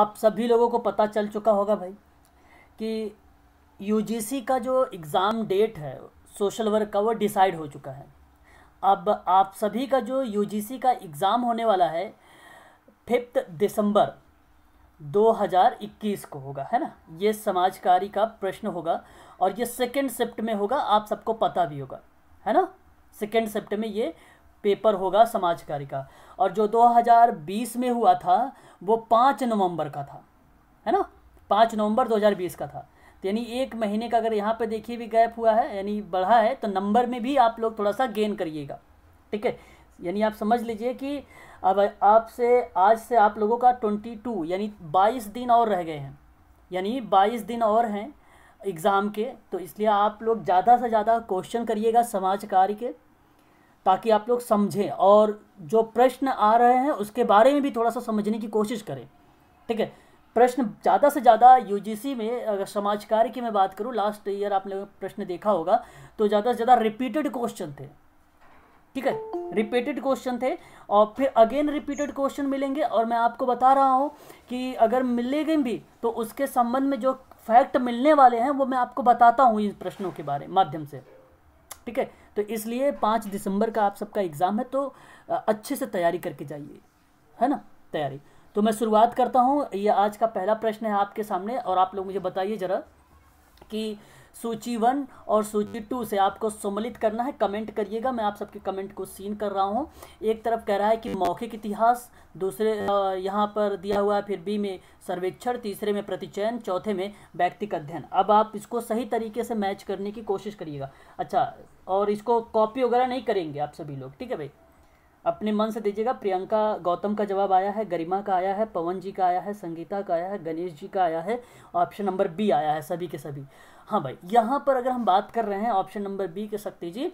आप सभी लोगों को पता चल चुका होगा भाई कि यूजीसी का जो एग्ज़ाम डेट है सोशल वर्क का वो डिसाइड हो चुका है अब आप सभी का जो यूजीसी का एग्ज़ाम होने वाला है फिफ्थ दिसंबर 2021 को होगा है ना ये समाजकारी का प्रश्न होगा और ये सेकेंड शिफ्ट में होगा आप सबको पता भी होगा है ना सेकेंड शिफ्ट में ये पेपर होगा समाज कार्य का और जो 2020 में हुआ था वो पाँच नवंबर का था है ना पाँच नवंबर 2020 का था तो यानी एक महीने का अगर यहाँ पे देखिए भी गैप हुआ है यानी बढ़ा है तो नंबर में भी आप लोग थोड़ा सा गेन करिएगा ठीक है यानी आप समझ लीजिए कि अब आपसे आज से आप लोगों का 22 यानी 22 दिन और रह गए हैं यानी 22 दिन और हैं एग्ज़ाम के तो इसलिए आप लोग ज़्यादा से ज़्यादा क्वेश्चन करिएगा समाज कार्य के ताकि आप लोग समझें और जो प्रश्न आ रहे हैं उसके बारे में भी थोड़ा सा समझने की कोशिश करें ठीक है प्रश्न ज़्यादा से ज़्यादा यूजीसी में अगर समाज कार्य की मैं बात करूँ लास्ट ईयर आप लोगों ने प्रश्न देखा होगा तो ज़्यादा से ज़्यादा रिपीटेड क्वेश्चन थे ठीक है रिपीटेड क्वेश्चन थे और फिर अगेन रिपीटेड क्वेश्चन मिलेंगे और मैं आपको बता रहा हूँ कि अगर मिलेंगे भी तो उसके संबंध में जो फैक्ट मिलने वाले हैं वो मैं आपको बताता हूँ इन प्रश्नों के बारे माध्यम से ठीक है तो इसलिए पाँच दिसंबर का आप सबका एग्ज़ाम है तो अच्छे से तैयारी करके जाइए है ना तैयारी तो मैं शुरुआत करता हूँ ये आज का पहला प्रश्न है आपके सामने और आप लोग मुझे बताइए ज़रा कि सूची वन और सूची टू से आपको सम्मिलित करना है कमेंट करिएगा मैं आप सबके कमेंट को सीन कर रहा हूँ एक तरफ कह रहा है कि मौखिक इतिहास दूसरे यहाँ पर दिया हुआ है फिर बी में सर्वेक्षण तीसरे में प्रतिचयन चौथे में व्यक्तिक अध्ययन अब आप इसको सही तरीके से मैच करने की कोशिश करिएगा अच्छा और इसको कॉपी वगैरह नहीं करेंगे आप सभी लोग ठीक है भाई अपने मन से दीजिएगा प्रियंका गौतम का जवाब आया है गरिमा का आया है पवन जी का आया है संगीता का आया है गणेश जी का आया है ऑप्शन नंबर बी आया है सभी के सभी हाँ भाई यहाँ पर अगर हम बात कर रहे हैं ऑप्शन नंबर बी के शक्ति जी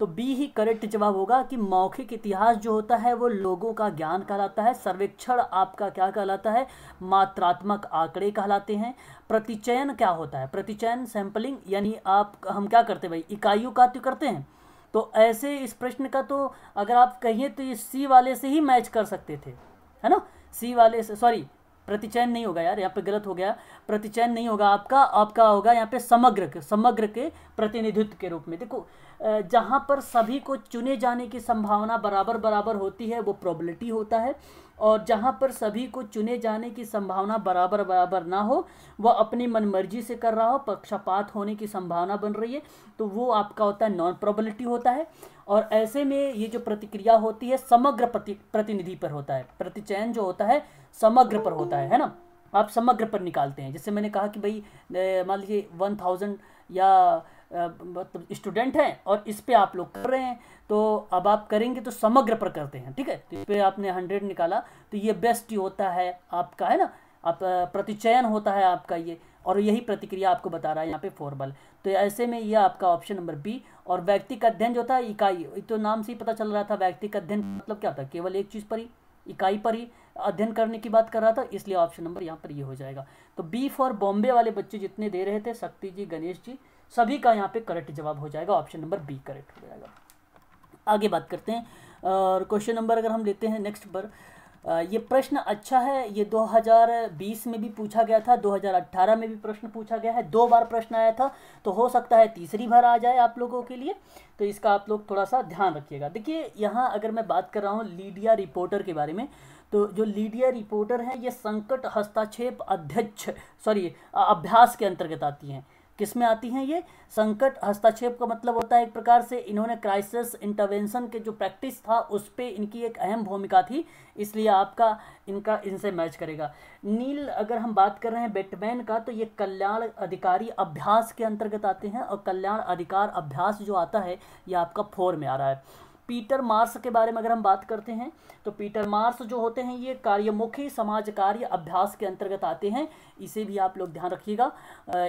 तो बी ही करेक्ट जवाब होगा कि मौखिक इतिहास जो होता है वो लोगों का ज्ञान कहलाता है सर्वेक्षण आपका क्या कहलाता है मात्रात्मक आंकड़े कहलाते हैं प्रतिचयन क्या होता है प्रतिचयन सैंपलिंग यानी आप हम क्या करते हैं भाई इकाइयों का तो करते हैं तो ऐसे इस प्रश्न का तो अगर आप कहिए तो ये सी वाले से ही मैच कर सकते थे है ना सी वाले से सॉरी प्रतिचयन नहीं होगा यार यहाँ पे गलत हो गया प्रतिचयन नहीं होगा आपका आपका होगा यहाँ पे समग्र के समग्र के प्रतिनिधित्व के रूप में देखो जहाँ पर सभी को चुने जाने की संभावना बराबर बराबर होती है वो प्रॉबिलिटी होता है और जहाँ पर सभी को चुने जाने की संभावना बराबर बराबर ना हो वह अपनी मनमर्जी से कर रहा हो पक्षपात होने की संभावना बन रही है तो वो आपका होता है नॉन प्रॉबिलिटी होता है और ऐसे में ये जो प्रतिक्रिया होती है समग्र प्रति प्रतिनिधि पर होता है प्रतिचयन जो होता है समग्र पर होता है है ना आप समग्र पर निकालते हैं जैसे मैंने कहा कि भाई मान लीजिए वन थाउजेंड या मतलब स्टूडेंट हैं और इस पर आप लोग कर रहे हैं तो अब आप करेंगे तो समग्र पर करते हैं ठीक है तो इस पर आपने हंड्रेड निकाला तो ये बेस्ट होता है आपका है ना आप प्रतिचयन होता है आपका ये और यही प्रतिक्रिया आपको बता रहा है यहाँ पे फॉर्मल तो ऐसे में ये आपका ऑप्शन नंबर बी और व्यक्तिक अध्ययन जो था इकाई तो नाम से ही पता चल रहा था वैयक्तिक अध्ययन मतलब क्या था केवल एक चीज़ पर ही इकाई पर ही अध्ययन करने की बात कर रहा था इसलिए ऑप्शन नंबर यहाँ पर ये यह हो जाएगा तो बी फॉर बॉम्बे वाले बच्चे जितने दे रहे थे शक्ति जी गणेश जी सभी का यहाँ पे करेक्ट जवाब हो जाएगा ऑप्शन नंबर बी करेक्ट हो जाएगा आगे बात करते हैं और क्वेश्चन नंबर अगर हम लेते हैं नेक्स्ट पर ये प्रश्न अच्छा है ये 2020 में भी पूछा गया था 2018 में भी प्रश्न पूछा गया है दो बार प्रश्न आया था तो हो सकता है तीसरी बार आ जाए आप लोगों के लिए तो इसका आप लोग थोड़ा सा ध्यान रखिएगा देखिए यहाँ अगर मैं बात कर रहा हूँ लीडिया रिपोर्टर के बारे में तो जो लीडिया रिपोर्टर हैं ये संकट हस्ताक्षेप अध्यक्ष सॉरी अभ्यास के अंतर्गत आती हैं किस में आती हैं ये संकट हस्तक्षेप का मतलब होता है एक प्रकार से इन्होंने क्राइसिस इंटरवेंशन के जो प्रैक्टिस था उस पर इनकी एक अहम भूमिका थी इसलिए आपका इनका इनसे मैच करेगा नील अगर हम बात कर रहे हैं बैटमैन का तो ये कल्याण अधिकारी अभ्यास के अंतर्गत आते हैं और कल्याण अधिकार अभ्यास जो आता है ये आपका फोर में आ रहा है पीटर मार्स के बारे में अगर हम बात करते हैं तो पीटर मार्स जो होते हैं ये कार्यमुखी समाज कार्य अभ्यास के अंतर्गत आते हैं इसे भी आप लोग ध्यान रखिएगा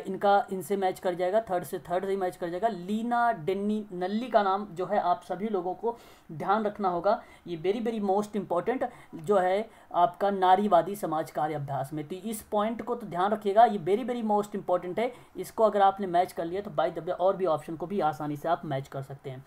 इनका इनसे मैच कर जाएगा थर्ड से थर्ड से मैच कर जाएगा लीना डेन्नी नल्ली का नाम जो है आप सभी लोगों को ध्यान रखना होगा ये वेरी वेरी मोस्ट इंपॉर्टेंट जो है आपका नारीवादी समाज कार्य अभ्यास में तो इस पॉइंट को तो ध्यान रखिएगा ये वेरी वेरी मोस्ट इंपॉर्टेंट है इसको अगर आपने मैच कर लिया तो बाई दबे और भी ऑप्शन को भी आसानी से आप मैच कर सकते हैं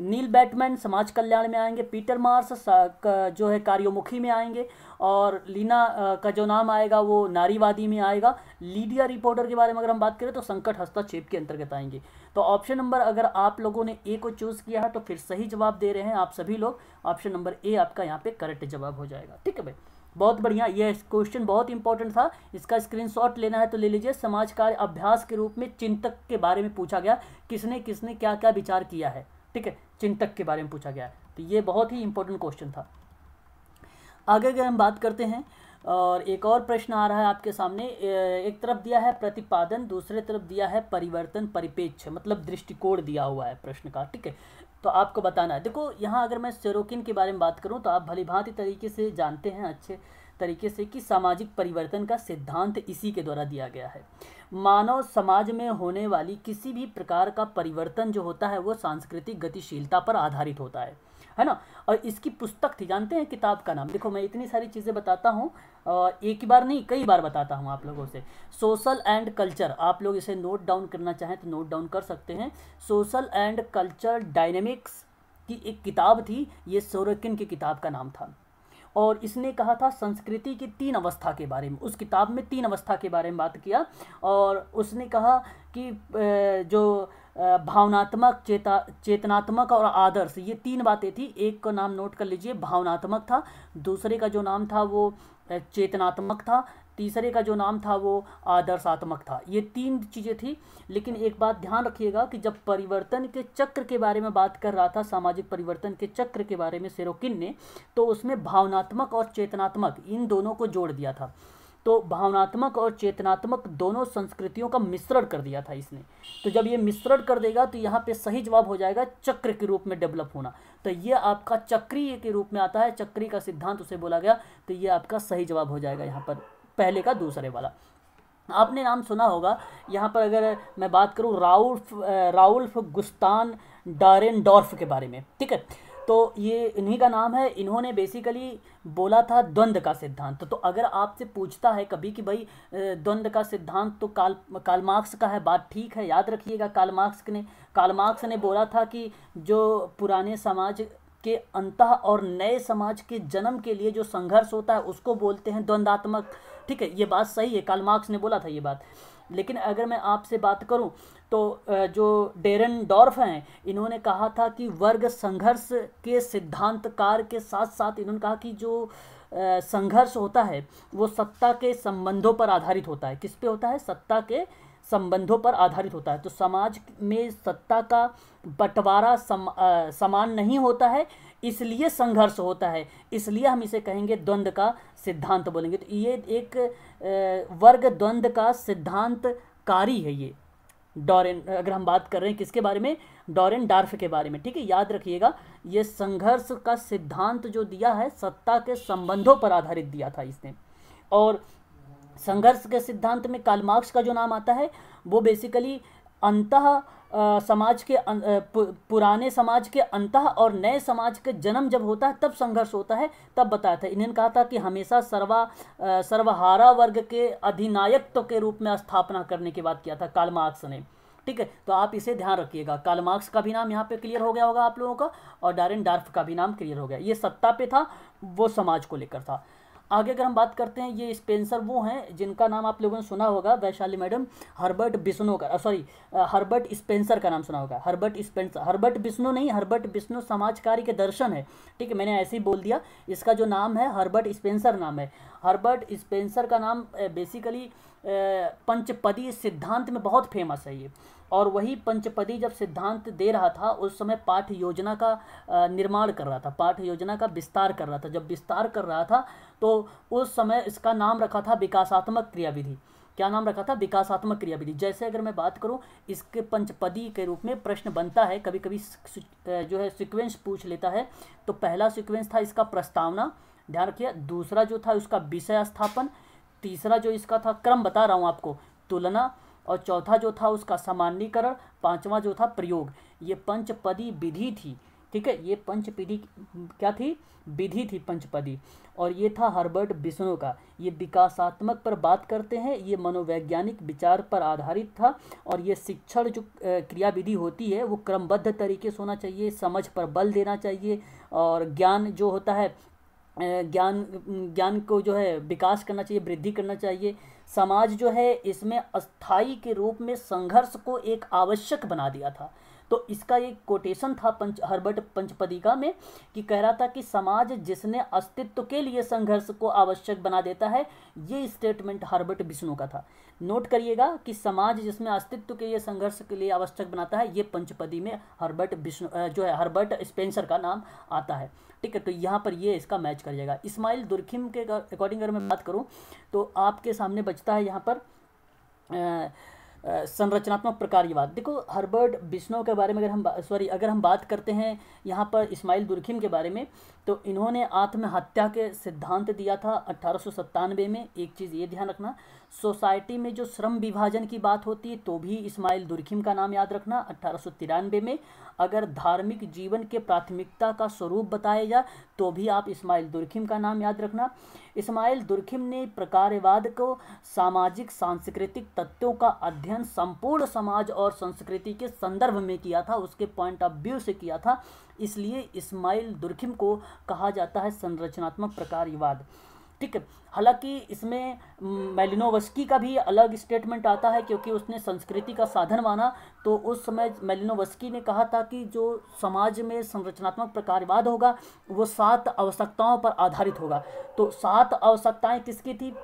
नील बैटमैन समाज कल्याण में आएंगे पीटर मार्स जो है कार्योमुखी में आएंगे और लीना का जो नाम आएगा वो नारीवादी में आएगा लीडिया रिपोर्टर के बारे में अगर हम बात करें तो संकट हस्तक्षेप के अंतर्गत आएंगे तो ऑप्शन नंबर अगर आप लोगों ने ए को चूज़ किया है तो फिर सही जवाब दे रहे हैं आप सभी लोग ऑप्शन नंबर ए आपका यहाँ पे करेक्ट जवाब हो जाएगा ठीक है भाई बहुत बढ़िया ये क्वेश्चन बहुत इंपॉर्टेंट था इसका स्क्रीनशॉट लेना है तो ले लीजिए समाज कार्य अभ्यास के रूप में चिंतक के बारे में पूछा गया किसने किसने क्या क्या विचार किया है ठीक है चिंतक के बारे में पूछा गया है तो ये बहुत ही इंपॉर्टेंट क्वेश्चन था आगे अगर हम बात करते हैं और एक और प्रश्न आ रहा है आपके सामने एक तरफ दिया है प्रतिपादन दूसरे तरफ दिया है परिवर्तन परिपेक्ष मतलब दृष्टिकोण दिया हुआ है प्रश्न का ठीक है तो आपको बताना है देखो यहाँ अगर मैं सेरोकिन के बारे में बात करूँ तो आप भलीभांति तरीके से जानते हैं अच्छे तरीके से कि सामाजिक परिवर्तन का सिद्धांत इसी के द्वारा दिया गया है मानव समाज में होने वाली किसी भी प्रकार का परिवर्तन जो होता है वो सांस्कृतिक गतिशीलता पर आधारित होता है है ना और इसकी पुस्तक थी जानते हैं किताब का नाम देखो मैं इतनी सारी चीज़ें बताता हूँ एक ही बार नहीं कई बार बताता हूँ आप लोगों से सोशल एंड कल्चर आप लोग इसे नोट डाउन करना चाहें तो नोट डाउन कर सकते हैं सोशल एंड कल्चर डायनेमिक्स की एक किताब थी ये सोरकिन की किताब का नाम था और इसने कहा था संस्कृति की तीन अवस्था के बारे में उस किताब में तीन अवस्था के बारे में बात किया और उसने कहा कि जो भावनात्मक चेता चेतनात्मक और आदर्श ये तीन बातें थी एक का नाम नोट कर लीजिए भावनात्मक था दूसरे का जो नाम था वो चेतनात्मक था तीसरे का जो नाम था वो आदर्शात्मक था ये तीन चीज़ें थी लेकिन एक बात ध्यान रखिएगा कि जब परिवर्तन के चक्र के बारे में बात कर रहा था सामाजिक परिवर्तन के चक्र के बारे में सेरोकिन ने तो उसमें भावनात्मक और चेतनात्मक इन दोनों को जोड़ दिया था तो भावनात्मक और चेतनात्मक दोनों संस्कृतियों का मिश्रण कर दिया था इसने तो जब ये मिश्रण कर देगा तो यहाँ पे सही जवाब हो जाएगा चक्र के रूप में डेवलप होना तो ये आपका चक्रीय के रूप में आता है चक्री का सिद्धांत उसे बोला गया तो ये आपका सही जवाब हो जाएगा यहाँ पर पहले का दूसरे वाला आपने नाम सुना होगा यहाँ पर अगर मैं बात करूँ राउल्फ राउल्फ गुस्तान डारेन डॉर्फ के बारे में ठीक है तो ये इन्हीं का नाम है इन्होंने बेसिकली बोला था द्वंद्व का सिद्धांत तो, तो अगर आपसे पूछता है कभी कि भाई द्वंद्व का सिद्धांत तो काल कालमार्क्स का है बात ठीक है याद रखिएगा कालमार्क्स ने कालमार्क्स ने बोला था कि जो पुराने समाज के अंत और नए समाज के जन्म के लिए जो संघर्ष होता है उसको बोलते हैं द्वंद्वात्मक ठीक है ये बात सही है कालमार्क्स मार्क्स ने बोला था ये बात लेकिन अगर मैं आपसे बात करूं तो जो डेरन डॉर्फ हैं इन्होंने कहा था कि वर्ग संघर्ष के सिद्धांतकार के साथ साथ इन्होंने कहा कि जो संघर्ष होता है वो सत्ता के संबंधों पर आधारित होता है किस पे होता है सत्ता के संबंधों पर आधारित होता है तो समाज में सत्ता का बंटवारा सम, समान नहीं होता है इसलिए संघर्ष होता है इसलिए हम इसे कहेंगे द्वंद्व का सिद्धांत बोलेंगे तो ये एक वर्ग द्वंद्व का सिद्धांतकारी है ये डॉरेन अगर हम बात कर रहे हैं किसके बारे में डॉरेन डार्फ के बारे में ठीक है याद रखिएगा ये संघर्ष का सिद्धांत जो दिया है सत्ता के संबंधों पर आधारित दिया था इसने और संघर्ष के सिद्धांत में कालमार्क्स मार्क्स का जो नाम आता है वो बेसिकली अंत आ, समाज के अन, अं, पु, पुराने समाज के अंत और नए समाज के जन्म जब होता है तब संघर्ष होता है तब बताया था इन्होंने कहा था कि हमेशा सर्वा आ, सर्वहारा वर्ग के अधिनायकत्व के रूप में स्थापना करने की बात किया था कालमार्क्स ने ठीक है तो आप इसे ध्यान रखिएगा काल मार्क्स का भी नाम यहाँ पे क्लियर हो गया होगा आप लोगों का और डारेन डार्फ का भी नाम क्लियर हो गया ये सत्ता पे था वो समाज को लेकर था आगे अगर हम बात करते हैं ये स्पेंसर वो हैं जिनका नाम आप लोगों ने सुना होगा वैशाली मैडम हर्बर्ट बिस्नो का सॉरी हर्बर्ट स्पेंसर का नाम सुना होगा हर्बर्ट स्पेंसर हर्बर्ट बिस्नो नहीं हर्बर्ट बिस्नो कार्य के दर्शन है ठीक है मैंने ऐसे ही बोल दिया इसका जो नाम है हर्बर्ट स्पेंसर नाम है हर्बर्ट स्पेंसर का नाम बेसिकली पंचपदी सिद्धांत में बहुत फेमस है ये और वही पंचपदी जब सिद्धांत दे रहा था उस समय पाठ योजना का निर्माण कर रहा था पाठ योजना का विस्तार कर रहा था जब विस्तार कर रहा था तो उस समय इसका नाम रखा था विकासात्मक क्रियाविधि क्या नाम रखा था विकासात्मक क्रियाविधि जैसे अगर मैं बात करूं इसके पंचपदी के रूप में प्रश्न बनता है कभी कभी जो है सीक्वेंस पूछ लेता है तो पहला सीक्वेंस था इसका प्रस्तावना ध्यान रखिए दूसरा जो था उसका विषय स्थापन तीसरा जो इसका था क्रम बता रहा हूँ आपको तुलना और चौथा जो था उसका सामान्यकरण पाँचवा जो था प्रयोग ये पंचपदी विधि थी ठीक है ये पंचपिधि क्या थी विधि थी पंचपदी और ये था हर्बर्ट बिस्नो का ये विकासात्मक पर बात करते हैं ये मनोवैज्ञानिक विचार पर आधारित था और ये शिक्षण जो क्रियाविधि होती है वो क्रमबद्ध तरीके से होना चाहिए समझ पर बल देना चाहिए और ज्ञान जो होता है ज्ञान ज्ञान को जो है विकास करना चाहिए वृद्धि करना चाहिए समाज जो है इसमें अस्थाई के रूप में संघर्ष को एक आवश्यक बना दिया था तो इसका एक कोटेशन था पंच हर्बर्ट पंचपदिका में कि कह रहा था कि समाज जिसने अस्तित्व के लिए संघर्ष को आवश्यक बना देता है ये स्टेटमेंट हर्बर्ट विष्णु का था नोट करिएगा कि समाज जिसमें अस्तित्व के लिए संघर्ष के लिए आवश्यक बनाता है ये पंचपदी में हर्बर्ट विष्णु जो है हर्बर्ट स्पेंसर का नाम आता है ठीक है तो यहाँ पर ये इसका मैच कर जाएगा इस्माइल दुर्खिम के अकॉर्डिंग अगर मैं बात करूँ तो आपके सामने बचता है यहाँ पर आ, संरचनात्मक प्रकार की बात देखो हर्बर्ट बिश्नो के बारे में अगर हम सॉरी अगर हम बात करते हैं यहाँ पर इस्माइल दुर्खिम के बारे में तो इन्होंने आत्महत्या के सिद्धांत दिया था अट्ठारह में एक चीज़ ये ध्यान रखना सोसाइटी में जो श्रम विभाजन की बात होती है तो भी इस्माइल दुर्खिम का नाम याद रखना अट्ठारह में अगर धार्मिक जीवन के प्राथमिकता का स्वरूप बताया जाए तो भी आप इस्माइल दुर्खिम का नाम याद रखना इस्माइल दुर्खिम ने प्रकारवाद को सामाजिक सांस्कृतिक तत्वों का अध्ययन संपूर्ण समाज और संस्कृति के संदर्भ में किया था उसके पॉइंट ऑफ व्यू से किया था इसलिए इस्माइल दुर्खिम को कहा जाता है संरचनात्मक प्रकारवाद ठीक है हालांकि इसमें मेलिनोवस्की का भी अलग स्टेटमेंट आता है क्योंकि उसने संस्कृति का साधन माना तो उस समय मेलिनोवस्की ने कहा था कि जो समाज में संरचनात्मक प्रकारवाद होगा वो सात आवश्यकताओं पर आधारित होगा तो सात आवश्यकताएं किसकी थी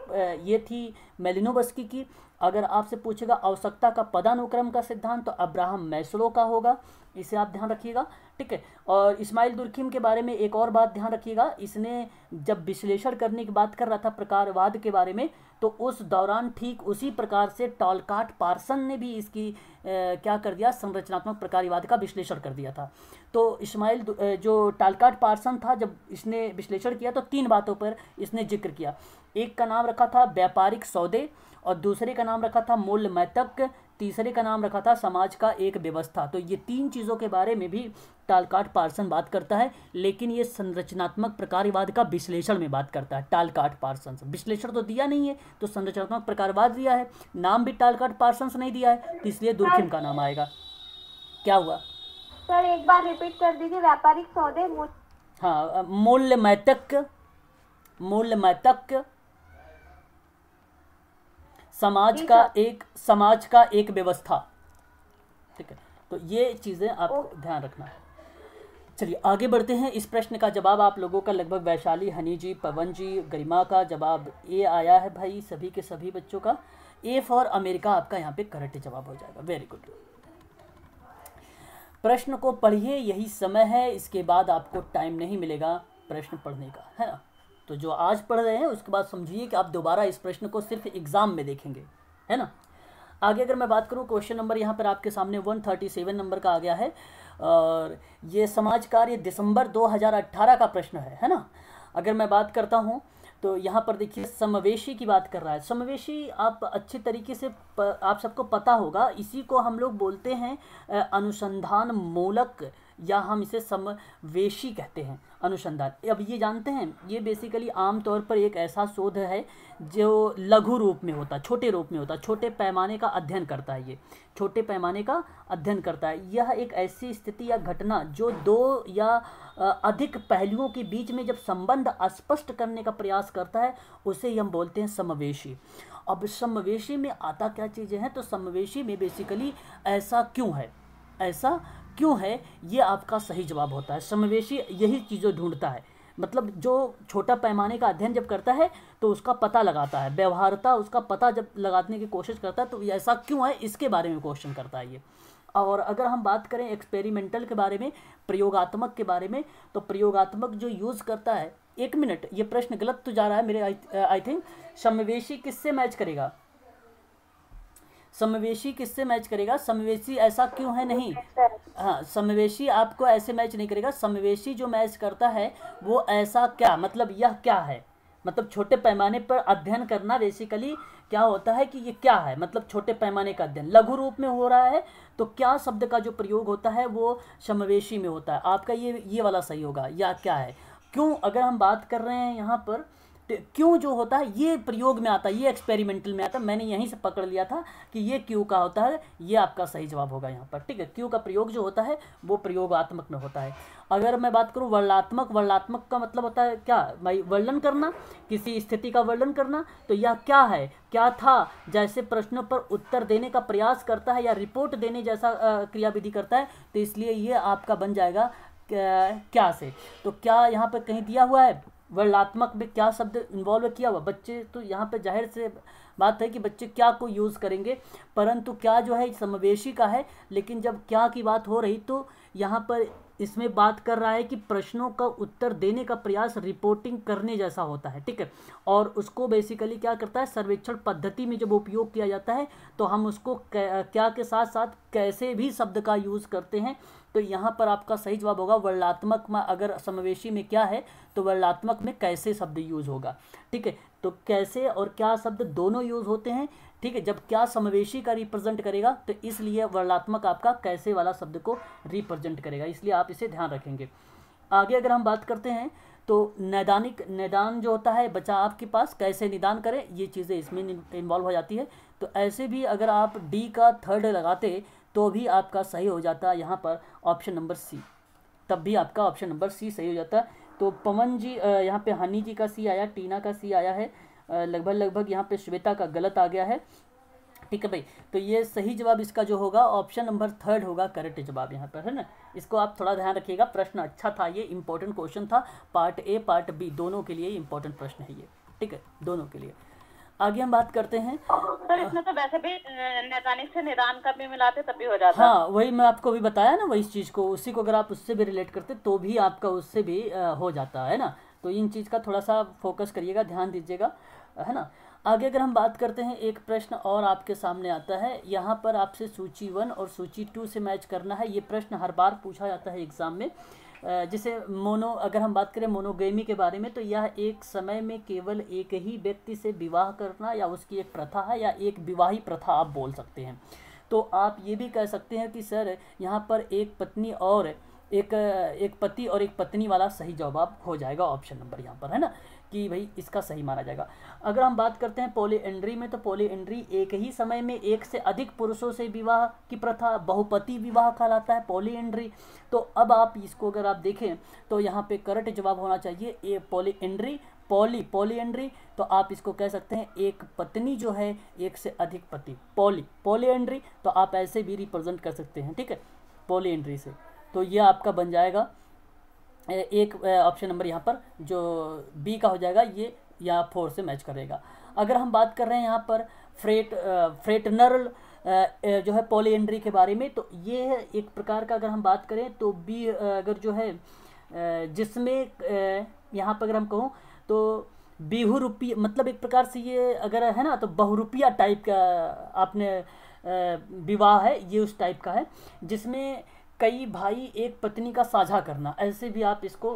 ये थी मेलिनोवस्की की अगर आपसे पूछेगा आवश्यकता का पदानुक्रम का सिद्धांत तो अब्राहम मैसलो का होगा इसे आप ध्यान रखिएगा ठीक है और इस्माइल दुर्खीम के बारे में एक और बात ध्यान रखिएगा इसने जब विश्लेषण करने की बात कर रहा था प्रकारवाद के बारे में तो उस दौरान ठीक उसी प्रकार से टॉलकाट पार्सन ने भी इसकी ए, क्या कर दिया संरचनात्मक प्रकारवाद का विश्लेषण कर दिया था तो इस्माइल जो टॉलकाट पार्सन था जब इसने विश्लेषण किया तो तीन बातों पर इसने जिक्र किया एक का नाम रखा था व्यापारिक सौदे और दूसरे का नाम रखा था मूल मैतक तीसरे का नाम रखा था समाज का एक व्यवस्था तो ये तीन चीज़ों के बारे में भी टालकाट पार्सन बात करता है लेकिन ये संरचनात्मक प्रकारवाद का विश्लेषण में बात करता है टालकाट पार्सन्स विश्लेषण तो दिया नहीं है तो संरचनात्मक प्रकारवाद दिया है नाम भी टालकाट पार्सन्स नहीं दिया है तो इसलिए दुर्खिम का नाम आएगा क्या हुआ सर एक बार रिपीट कर दीजिए व्यापारिक सौदे हाँ मूल्य मैतक मूल्य मैतक समाज का एक समाज का एक व्यवस्था ठीक है तो ये चीज़ें आपको ध्यान रखना है चलिए आगे बढ़ते हैं इस प्रश्न का जवाब आप लोगों का लगभग वैशाली हनी जी पवन जी गरिमा का जवाब ए आया है भाई सभी के सभी बच्चों का ए फॉर अमेरिका आपका यहाँ पे करेक्ट जवाब हो जाएगा वेरी गुड प्रश्न को पढ़िए यही समय है इसके बाद आपको टाइम नहीं मिलेगा प्रश्न पढ़ने का है ना तो जो आज पढ़ रहे हैं उसके बाद समझिए कि आप दोबारा इस प्रश्न को सिर्फ एग्ज़ाम में देखेंगे है ना आगे अगर मैं बात करूँ क्वेश्चन नंबर यहाँ पर आपके सामने 137 नंबर का आ गया है और ये समाज कार्य दिसंबर 2018 का प्रश्न है है ना अगर मैं बात करता हूँ तो यहाँ पर देखिए समवेशी की बात कर रहा है समवेशी आप अच्छे तरीके से प, आप सबको पता होगा इसी को हम लोग बोलते हैं अनुसंधान मूलक या हम इसे समवेशी कहते हैं अनुसंधान अब ये जानते हैं ये बेसिकली आमतौर पर एक ऐसा शोध है जो लघु रूप में होता छोटे रूप में होता छोटे पैमाने का अध्ययन करता है ये छोटे पैमाने का अध्ययन करता है यह एक ऐसी स्थिति या घटना जो दो या अधिक पहलुओं के बीच में जब संबंध स्पष्ट करने का प्रयास करता है उसे हम बोलते हैं समवेशी अब समवेशी में आता क्या चीज़ें हैं तो समवेशी में बेसिकली ऐसा क्यों है ऐसा क्यों है ये आपका सही जवाब होता है समवेशी यही चीज़ें ढूंढता है मतलब जो छोटा पैमाने का अध्ययन जब करता है तो उसका पता लगाता है व्यवहारता उसका पता जब लगाने की कोशिश करता है तो ऐसा क्यों है इसके बारे में क्वेश्चन करता है ये और अगर हम बात करें एक्सपेरिमेंटल के बारे में प्रयोगात्मक के बारे में तो प्रयोगात्मक जो यूज़ करता है एक मिनट ये प्रश्न गलत तो जा रहा है मेरे आई थिंक समवेशी किससे मैच करेगा समवेशी किससे मैच करेगा समवेशी ऐसा क्यों है नहीं हाँ समवेशी आपको ऐसे मैच नहीं करेगा समवेशी जो मैच करता है वो ऐसा क्या मतलब यह क्या है मतलब छोटे पैमाने पर अध्ययन करना बेसिकली क्या होता है कि ये क्या है मतलब छोटे पैमाने का अध्ययन लघु रूप में हो रहा है तो क्या शब्द का जो प्रयोग होता है वो समवेशी में होता है आपका ये ये वाला सही होगा या क्या है क्यों अगर हम बात कर रहे हैं यहाँ पर क्यों जो होता है ये प्रयोग में आता है ये एक्सपेरिमेंटल में आता है मैंने यहीं से पकड़ लिया था कि ये क्यों का होता है ये आपका सही जवाब होगा यहाँ पर ठीक है क्यों का प्रयोग जो होता है वो प्रयोगात्मक में होता है अगर मैं बात करूँ वर्णात्मक वर्णात्मक का मतलब होता है क्या भाई वर्णन करना किसी स्थिति का वर्णन करना तो यह क्या है क्या था जैसे प्रश्नों पर उत्तर देने का प्रयास करता है या रिपोर्ट देने जैसा क्रियाविधि करता है तो इसलिए ये आपका बन जाएगा क्या से तो क्या यहाँ पर कहीं दिया हुआ है वर्णात्मक में क्या शब्द इन्वॉल्व किया हुआ बच्चे तो यहाँ पे जाहिर से बात है कि बच्चे क्या को यूज़ करेंगे परंतु क्या जो है समावेशी का है लेकिन जब क्या की बात हो रही तो यहाँ पर इसमें बात कर रहा है कि प्रश्नों का उत्तर देने का प्रयास रिपोर्टिंग करने जैसा होता है ठीक है और उसको बेसिकली क्या करता है सर्वेक्षण पद्धति में जब उपयोग किया जाता है तो हम उसको क्या के साथ साथ कैसे भी शब्द का यूज़ करते हैं तो यहाँ पर आपका सही जवाब होगा वर्णात्मक में अगर समावेशी में क्या है तो वर्णात्मक में कैसे शब्द यूज होगा ठीक है तो कैसे और क्या शब्द दोनों यूज होते हैं ठीक है जब क्या समावेशी का रिप्रेजेंट करेगा तो इसलिए वर्णात्मक आपका कैसे वाला शब्द को रिप्रेजेंट करेगा इसलिए आप इसे ध्यान रखेंगे आगे अगर हम बात करते हैं तो नैदानिक निदान जो होता है बचा आपके पास कैसे निदान करें ये चीज़ें इसमें इन्वॉल्व हो जाती है तो ऐसे भी अगर आप डी का थर्ड लगाते तो भी आपका सही हो जाता है यहाँ पर ऑप्शन नंबर सी तब भी आपका ऑप्शन नंबर सी सही हो जाता तो पवन जी यहाँ पे हनी जी का सी आया टीना का सी आया है लगभग लगभग यहाँ पे श्वेता का गलत आ गया है ठीक है भाई तो ये सही जवाब इसका जो होगा ऑप्शन नंबर थर्ड होगा करेक्ट जवाब यहाँ पर है ना इसको आप थोड़ा ध्यान रखिएगा प्रश्न अच्छा था ये इंपॉर्टेंट क्वेश्चन था पार्ट ए पार्ट बी दोनों के लिए इंपॉर्टेंट प्रश्न है ये ठीक है दोनों के लिए आगे हम बात करते हैं सर इसमें तो वैसे भी नैदानिक से निदान का भी मिलाते तब भी हो जाता हाँ वही मैं आपको भी बताया ना वही इस चीज़ को उसी को अगर आप उससे भी रिलेट करते तो भी आपका उससे भी हो जाता है ना तो इन चीज़ का थोड़ा सा फोकस करिएगा ध्यान दीजिएगा है ना आगे अगर हम बात करते हैं एक प्रश्न और आपके सामने आता है यहाँ पर आपसे सूची वन और सूची टू से मैच करना है ये प्रश्न हर बार पूछा जाता है एग्ज़ाम में जैसे मोनो अगर हम बात करें मोनोगेमी के बारे में तो यह एक समय में केवल एक ही व्यक्ति से विवाह करना या उसकी एक प्रथा है या एक विवाही प्रथा आप बोल सकते हैं तो आप ये भी कह सकते हैं कि सर यहाँ पर एक पत्नी और एक एक पति और एक पत्नी वाला सही जवाब हो जाएगा ऑप्शन नंबर यहाँ पर है ना कि भाई इसका सही माना जाएगा अगर हम बात करते हैं एंड्री में तो एंड्री एक ही समय में एक से अधिक पुरुषों से विवाह की प्रथा बहुपति विवाह कहलाता है एंड्री तो अब आप इसको अगर आप देखें तो यहाँ पे करेक्ट जवाब होना चाहिए ए पोलीएंड्री पॉली पोलीएंड्री तो आप इसको कह सकते हैं एक पत्नी जो है एक से अधिक पति पॉली पोलीएंड्री तो आप ऐसे भी रिप्रेजेंट कर सकते हैं ठीक है एंड्री से तो ये आपका बन जाएगा एक ऑप्शन नंबर यहाँ पर जो बी का हो जाएगा ये या फोर से मैच करेगा अगर हम बात कर रहे हैं यहाँ पर फ्रेट फ्रेटनरल जो है पॉली के बारे में तो ये एक प्रकार का अगर हम बात करें तो बी अगर जो है जिसमें यहाँ पर अगर हम कहूँ तो बीहू मतलब एक प्रकार से ये अगर है ना तो बहुरुपिया टाइप का आपने विवाह है ये उस टाइप का है जिसमें कई भाई एक पत्नी का साझा करना ऐसे भी आप इसको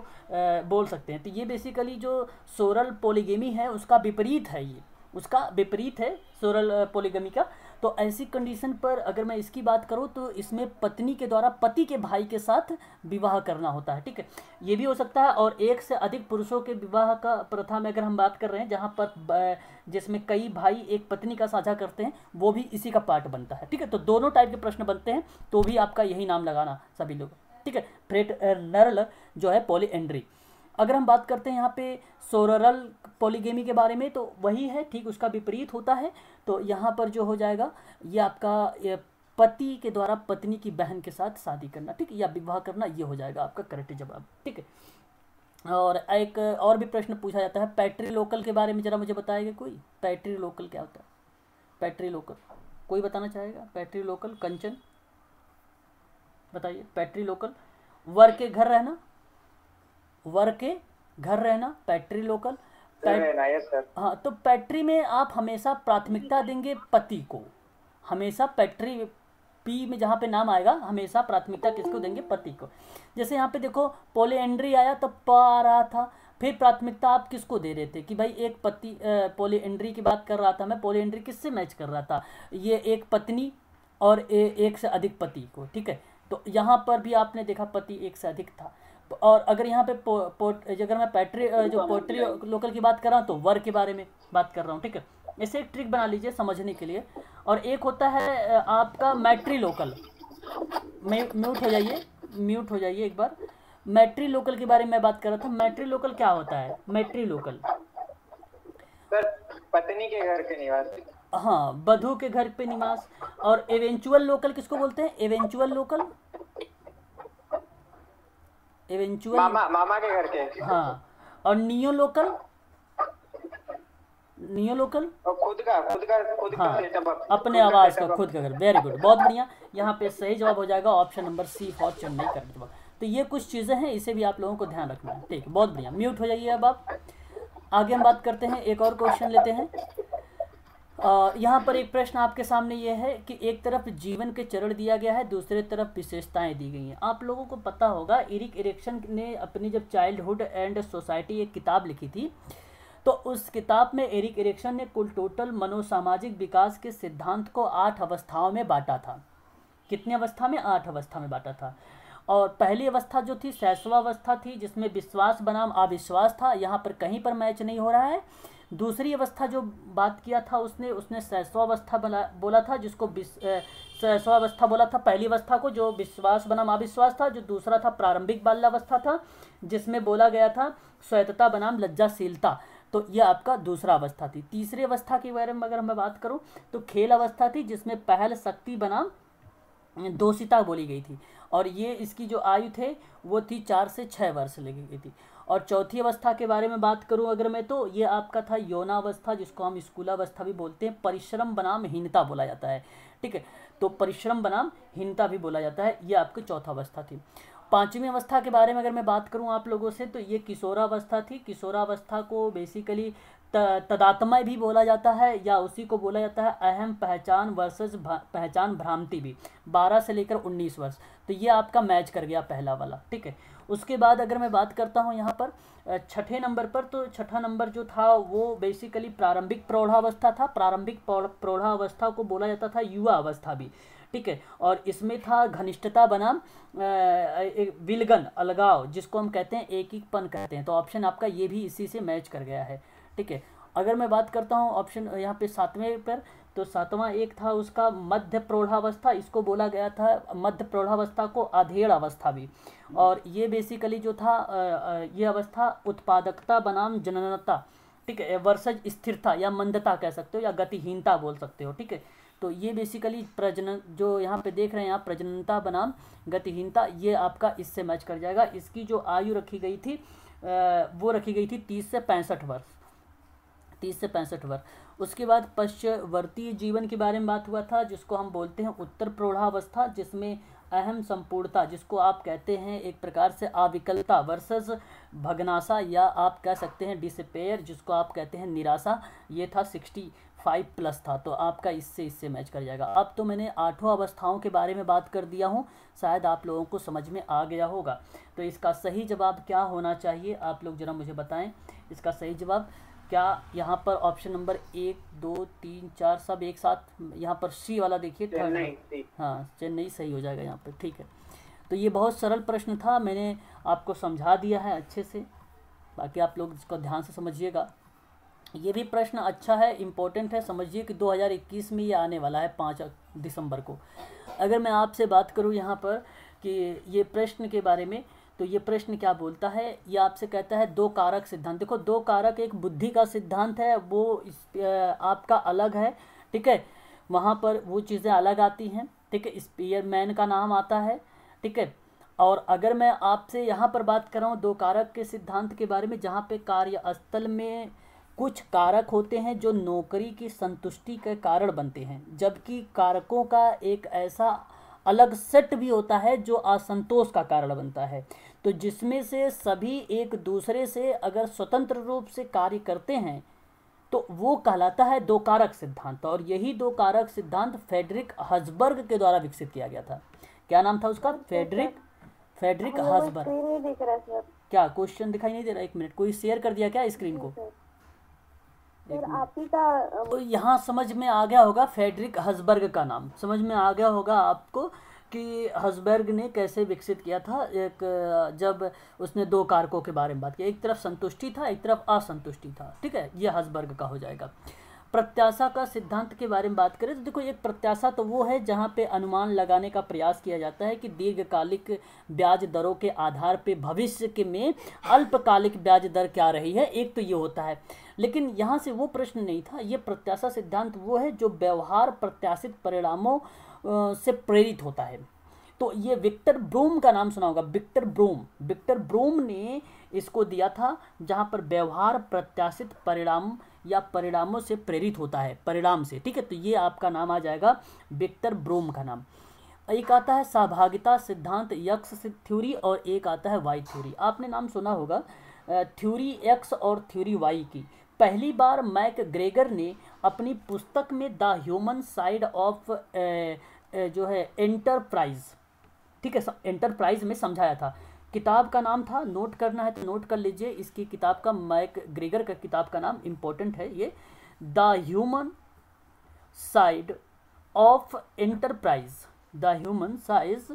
बोल सकते हैं तो ये बेसिकली जो सोरल पोलीगेमी है उसका विपरीत है ये उसका विपरीत है सोरल पोलिगेमी का तो ऐसी कंडीशन पर अगर मैं इसकी बात करूँ तो इसमें पत्नी के द्वारा पति के भाई के साथ विवाह करना होता है ठीक है ये भी हो सकता है और एक से अधिक पुरुषों के विवाह का प्रथा में अगर हम बात कर रहे हैं जहाँ पर जिसमें कई भाई एक पत्नी का साझा करते हैं वो भी इसी का पार्ट बनता है ठीक है तो दोनों टाइप के प्रश्न बनते हैं तो भी आपका यही नाम लगाना सभी लोग ठीक है फ्रेट नरल जो है एंड्री अगर हम बात करते हैं यहाँ पे सोररल पॉलीगेमी के बारे में तो वही है ठीक उसका विपरीत होता है तो यहाँ पर जो हो जाएगा ये आपका पति के द्वारा पत्नी की बहन के साथ शादी करना ठीक या विवाह करना ये हो जाएगा आपका करेक्ट जवाब ठीक है और एक और भी प्रश्न पूछा जाता है पैट्री लोकल के बारे में जरा मुझे बताएगा कोई पैट्री लोकल क्या होता है पैट्री लोकल कोई बताना चाहेगा पैट्री लोकल कंचन बताइए पैट्री लोकल वर के घर रहना वर्क है घर रहना पैट्री लोकल पैट... हाँ तो पैट्री में आप हमेशा प्राथमिकता देंगे पति को हमेशा पैट्री पी में जहाँ पे नाम आएगा हमेशा प्राथमिकता किसको देंगे पति को जैसे यहाँ पे देखो पोले एंड्री आया तो प आ रहा था फिर प्राथमिकता आप किसको दे रहे थे कि भाई एक पति पोले एंड्री की बात कर रहा था मैं पोले एंड्री किससे मैच कर रहा था ये एक पत्नी और ए, एक से अधिक पति को ठीक है तो यहाँ पर भी आपने देखा पति एक से अधिक था और अगर यहाँ पे अगर मैं पैट्री जो पोट्री लोकल की बात कर रहा हूँ तो वर के बारे में बात कर रहा हूँ ठीक है ऐसे एक ट्रिक बना लीजिए समझने के लिए और एक होता है आपका मैट्री लोकल म्यूट हो जाइए म्यूट हो जाइए एक बार मैट्री लोकल के बारे में बात कर रहा था मैट्री लोकल क्या होता है मैट्री लोकल सर पत्नी के घर के निवास हाँ बधू के घर पे निवास और एवेंचुअल लोकल किसको बोलते हैं एवेंचुअल लोकल इवेंचुअल मामा मामा के घर के हाँ और नियो लोकल नियो लोकल खुद का खुद का खुद हाँ, अपने आवाज का खुद का घर वेरी गुड बहुत बढ़िया यहाँ पे सही जवाब हो जाएगा option number C for Chennai कर तो ये कुछ चीज़ें हैं इसे भी आप लोगों को ध्यान रखना है ठीक बहुत बढ़िया म्यूट हो जाइए अब आप आगे हम बात करते हैं एक और क्वेश्चन लेते हैं यहाँ पर एक प्रश्न आपके सामने ये है कि एक तरफ जीवन के चरण दिया गया है दूसरे तरफ विशेषताएं दी गई हैं आप लोगों को पता होगा इरिक इरेक्शन ने अपनी जब चाइल्डहुड एंड सोसाइटी एक किताब लिखी थी तो उस किताब में एरिक इरेक्शन ने कुल टोटल मनोसामाजिक विकास के सिद्धांत को आठ अवस्थाओं में बांटा था कितनी अवस्था में आठ अवस्था में बांटा था और पहली अवस्था जो थी सैसवा अवस्था थी जिसमें विश्वास बनाम अविश्वास था यहाँ पर कहीं पर मैच नहीं हो रहा है दूसरी अवस्था जो बात किया था उसने उसने बना बोला था जिसको अवस्था बोला था पहली अवस्था को जो विश्वास बनाम अविश्वास था जो दूसरा था प्रारंभिक बाल्यावस्था था जिसमें बोला गया था स्वयतता बनाम लज्जाशीलता तो यह आपका दूसरा अवस्था थी तीसरी अवस्था के बारे में अगर मैं बात करूँ तो खेल अवस्था थी जिसमें पहल शक्ति बनाम दोषिता बोली गई थी और ये इसकी जो आयु थे वो थी चार से छः वर्ष लगी गई थी और चौथी अवस्था के बारे में बात करूँ अगर मैं तो ये आपका था यौनावस्था जिसको हम स्कूलावस्था भी बोलते हैं परिश्रम बनाम हीनता बोला जाता है ठीक है तो परिश्रम बनाम हीनता भी बोला जाता है ये आपकी चौथा अवस्था थी पांचवी अवस्था के बारे में अगर मैं बात करूं आप लोगों से तो ये किशोरावस्था थी किशोरावस्था को बेसिकली तदात्मय भी बोला जाता है या उसी को बोला जाता है अहम पहचान वर्सेस पहचान भ्रांति भी 12 से लेकर 19 वर्ष तो ये आपका मैच कर गया पहला वाला ठीक है उसके बाद अगर मैं बात करता हूँ यहाँ पर छठे नंबर पर तो छठा नंबर जो था वो बेसिकली प्रारंभिक प्रौढ़ावस्था था प्रारंभिक प्रौढ़ावस्था को बोला जाता था युवा अवस्था भी ठीक है और इसमें था घनिष्ठता बनाम विलगन अलगाव जिसको हम कहते हैं एक एकपन कहते हैं तो ऑप्शन आपका ये भी इसी से मैच कर गया है ठीक है अगर मैं बात करता हूँ ऑप्शन यहाँ पे सातवें पर तो सातवां एक था उसका मध्य प्रौढ़ावस्था इसको बोला गया था मध्य प्रौढ़ावस्था को अधेड़ अवस्था भी और ये बेसिकली जो था ये अवस्था उत्पादकता बनाम जननता ठीक है वर्षज स्थिरता या मंदता कह सकते हो या गतिहीनता बोल सकते हो ठीक है तो ये बेसिकली प्रजनन जो यहाँ पे देख रहे हैं आप प्रजननता बनाम गतिहीनता ये आपका इससे मैच कर जाएगा इसकी जो आयु रखी गई थी वो रखी गई थी तीस से पैंसठ वर्ष तीस से पैंसठ वर्ष उसके बाद पश्चवर्तीय जीवन के बारे में बात हुआ था जिसको हम बोलते हैं उत्तर प्रौढ़ावस्था जिसमें अहम संपूर्णता जिसको आप कहते हैं एक प्रकार से अविकलता वर्सेस भगनासा या आप कह सकते हैं डिसपेयर जिसको आप कहते हैं निराशा ये था सिक्सटी फाइव प्लस था तो आपका इससे इससे मैच कर जाएगा अब तो मैंने आठों अवस्थाओं के बारे में बात कर दिया हूँ शायद आप लोगों को समझ में आ गया होगा तो इसका सही जवाब क्या होना चाहिए आप लोग ज़रा मुझे बताएं इसका सही जवाब क्या यहाँ पर ऑप्शन नंबर एक दो तीन चार सब एक साथ यहाँ पर सी वाला देखिए थर्ड हाँ चेन्नई सही हो जाएगा यहाँ पर ठीक है तो ये बहुत सरल प्रश्न था मैंने आपको समझा दिया है अच्छे से बाकी आप लोग इसको ध्यान से समझिएगा ये भी प्रश्न अच्छा है इम्पोर्टेंट है समझिए कि 2021 में ये आने वाला है पाँच दिसंबर को अगर मैं आपसे बात करूँ यहाँ पर कि ये प्रश्न के बारे में तो ये प्रश्न क्या बोलता है ये आपसे कहता है दो कारक सिद्धांत देखो दो कारक एक बुद्धि का सिद्धांत है वो आपका अलग है ठीक है वहाँ पर वो चीज़ें अलग आती हैं ठीक है स्पीयर मैन का नाम आता है ठीक है और अगर मैं आपसे यहाँ पर बात कर रहा हूँ दो कारक के सिद्धांत के बारे में जहाँ पे कार्यस्थल में कुछ कारक होते हैं जो नौकरी की संतुष्टि के कारण बनते हैं जबकि कारकों का एक ऐसा अलग सेट भी होता है जो असंतोष का कारण बनता है तो जिसमें से सभी एक दूसरे से अगर स्वतंत्र रूप से कार्य करते हैं तो वो कहलाता है दो कारक सिद्धांत और यही दो कारक सिद्धांत फेडरिक हजबर्ग के द्वारा विकसित किया गया था क्या नाम था उसका फेडरिक फेडरिक हजबर्ग क्या क्वेश्चन दिखाई नहीं दे रहा एक मिनट कोई शेयर कर दिया क्या स्क्रीन को तो यहाँ समझ में आ गया होगा फेडरिक हसबर्ग का नाम समझ में आ गया होगा आपको कि हसबर्ग ने कैसे विकसित किया था एक जब उसने दो कारकों के बारे में बात की एक तरफ संतुष्टि था एक तरफ असंतुष्टि था ठीक है ये हसबर्ग का हो जाएगा प्रत्याशा का सिद्धांत के बारे में बात करें तो देखो एक प्रत्याशा तो वो है जहाँ पे अनुमान लगाने का प्रयास किया जाता है कि दीर्घकालिक ब्याज दरों के आधार पे भविष्य के में अल्पकालिक ब्याज दर क्या रही है एक तो ये होता है लेकिन यहाँ से वो प्रश्न नहीं था ये प्रत्याशा सिद्धांत वो है जो व्यवहार प्रत्याशित परिणामों से प्रेरित होता है तो ये विक्टर ब्रोम का नाम सुना होगा विक्टर ब्रोम विक्टर ब्रोम ने इसको दिया था जहाँ पर व्यवहार प्रत्याशित परिणाम या परिणामों से प्रेरित होता है परिणाम से ठीक है तो ये आपका नाम आ जाएगा विक्टर ब्रोम का नाम एक आता है सहभागिता सिद्धांत यक्स थ्योरी और एक आता है वाई थ्योरी आपने नाम सुना होगा थ्योरी एक्स और थ्योरी वाई की पहली बार मैक ग्रेगर ने अपनी पुस्तक में द ह्यूमन साइड ऑफ जो है एंटरप्राइज ठीक है एंटरप्राइज में समझाया था किताब का नाम था नोट करना है तो नोट कर लीजिए इसकी किताब का मैक ग्रेगर का किताब का नाम इम्पोर्टेंट है ये the human side of enterprise the human size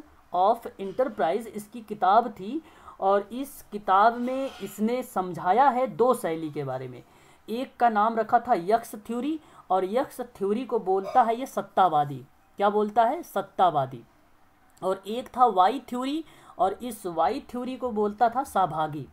of enterprise इसकी किताब थी और इस किताब में इसने समझाया है दो शैली के बारे में एक का नाम रखा था यक्ष थ्योरी और यक्ष थ्योरी को बोलता है ये सत्तावादी क्या बोलता है सत्तावादी और एक था वाई थ्योरी और इस वाई थ्योरी को बोलता था सहभागी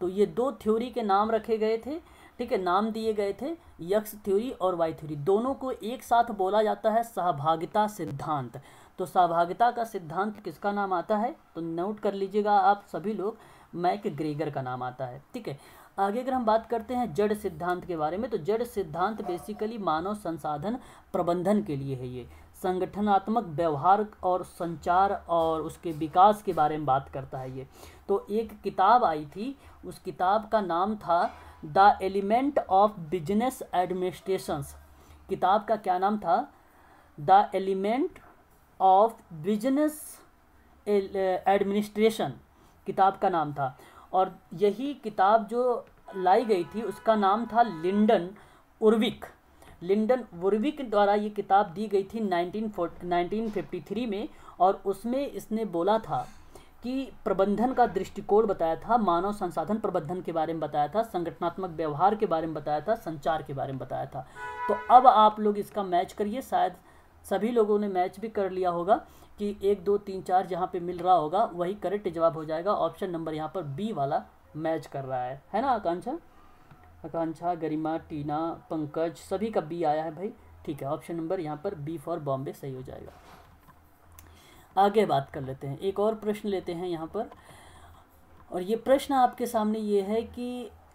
तो ये दो थ्योरी के नाम रखे गए थे ठीक है नाम दिए गए थे यक्ष थ्योरी और वाई थ्योरी दोनों को एक साथ बोला जाता है सहभागिता सिद्धांत तो सहभागिता का सिद्धांत किसका नाम आता है तो नोट कर लीजिएगा आप सभी लोग मैक ग्रेगर का नाम आता है ठीक है आगे अगर हम बात करते हैं जड़ सिद्धांत के बारे में तो जड़ सिद्धांत बेसिकली मानव संसाधन प्रबंधन के लिए है ये संगठनात्मक व्यवहार और संचार और उसके विकास के बारे में बात करता है ये तो एक किताब आई थी उस किताब का नाम था the element of business administrations किताब का क्या नाम था the element of business administration किताब का नाम था और यही किताब जो लाई गई थी उसका नाम था लिंडन उर्विक लिंडन वुरविक द्वारा ये किताब दी गई थी 1953 में और उसमें इसने बोला था कि प्रबंधन का दृष्टिकोण बताया था मानव संसाधन प्रबंधन के बारे में बताया था संगठनात्मक व्यवहार के बारे में बताया था संचार के बारे में बताया था तो अब आप लोग इसका मैच करिए शायद सभी लोगों ने मैच भी कर लिया होगा कि एक दो तीन चार जहाँ पे मिल रहा होगा वही करेक्ट जवाब हो जाएगा ऑप्शन नंबर यहाँ पर बी वाला मैच कर रहा है है ना आकांक्षा आकांक्षा गरिमा टीना पंकज सभी का बी आया है भाई ठीक है ऑप्शन नंबर यहाँ पर बी फॉर बॉम्बे सही हो जाएगा आगे बात कर लेते हैं एक और प्रश्न लेते हैं यहाँ पर और ये प्रश्न आपके सामने ये है कि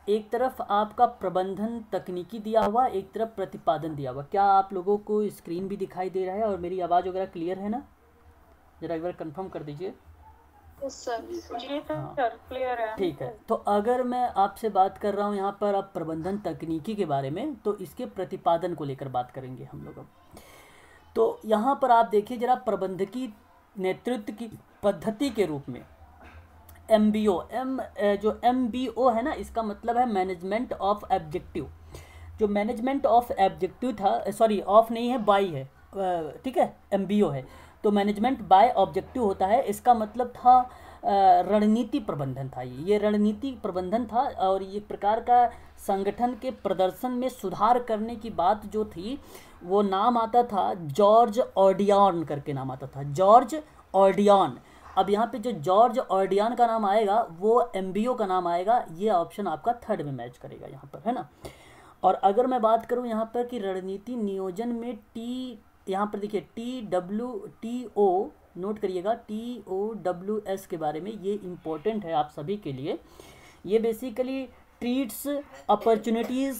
एक तरफ आपका प्रबंधन तकनीकी दिया हुआ एक तरफ प्रतिपादन दिया हुआ क्या आप लोगों को स्क्रीन भी दिखाई दे रहा है और मेरी आवाज़ वगैरह क्लियर है ना ज़रा एक बार कंफर्म कर दीजिए हाँ। ठीक है तो अगर मैं आपसे बात कर रहा हूँ यहाँ पर आप प्रबंधन तकनीकी के बारे में तो इसके प्रतिपादन को लेकर बात करेंगे हम लोग अब तो यहाँ पर आप देखिए जरा प्रबंधकी नेतृत्व की पद्धति के रूप में एम बी ओ एम जो एम बी ओ है ना इसका मतलब है मैनेजमेंट ऑफ एब्जेक्टिव जो मैनेजमेंट ऑफ एब्जेक्टिव था सॉरी ऑफ नहीं है बाई है ठीक है एम बी ओ है तो मैनेजमेंट बाय ऑब्जेक्टिव होता है इसका मतलब था रणनीति प्रबंधन था ये ये रणनीति प्रबंधन था और ये प्रकार का संगठन के प्रदर्शन में सुधार करने की बात जो थी वो नाम आता था जॉर्ज ऑडियन करके नाम आता था जॉर्ज ऑडियन अब यहाँ पे जो जॉर्ज ऑडियन का नाम आएगा वो एम का नाम आएगा ये ऑप्शन आपका थर्ड में मैच करेगा यहाँ पर है ना और अगर मैं बात करूँ यहाँ पर कि रणनीति नियोजन में टी यहाँ पर देखिए टी डब्ल्यू टी ओ नोट करिएगा टी ओ डब्ल्यू एस के बारे में ये इम्पोर्टेंट है आप सभी के लिए ये basically threats opportunities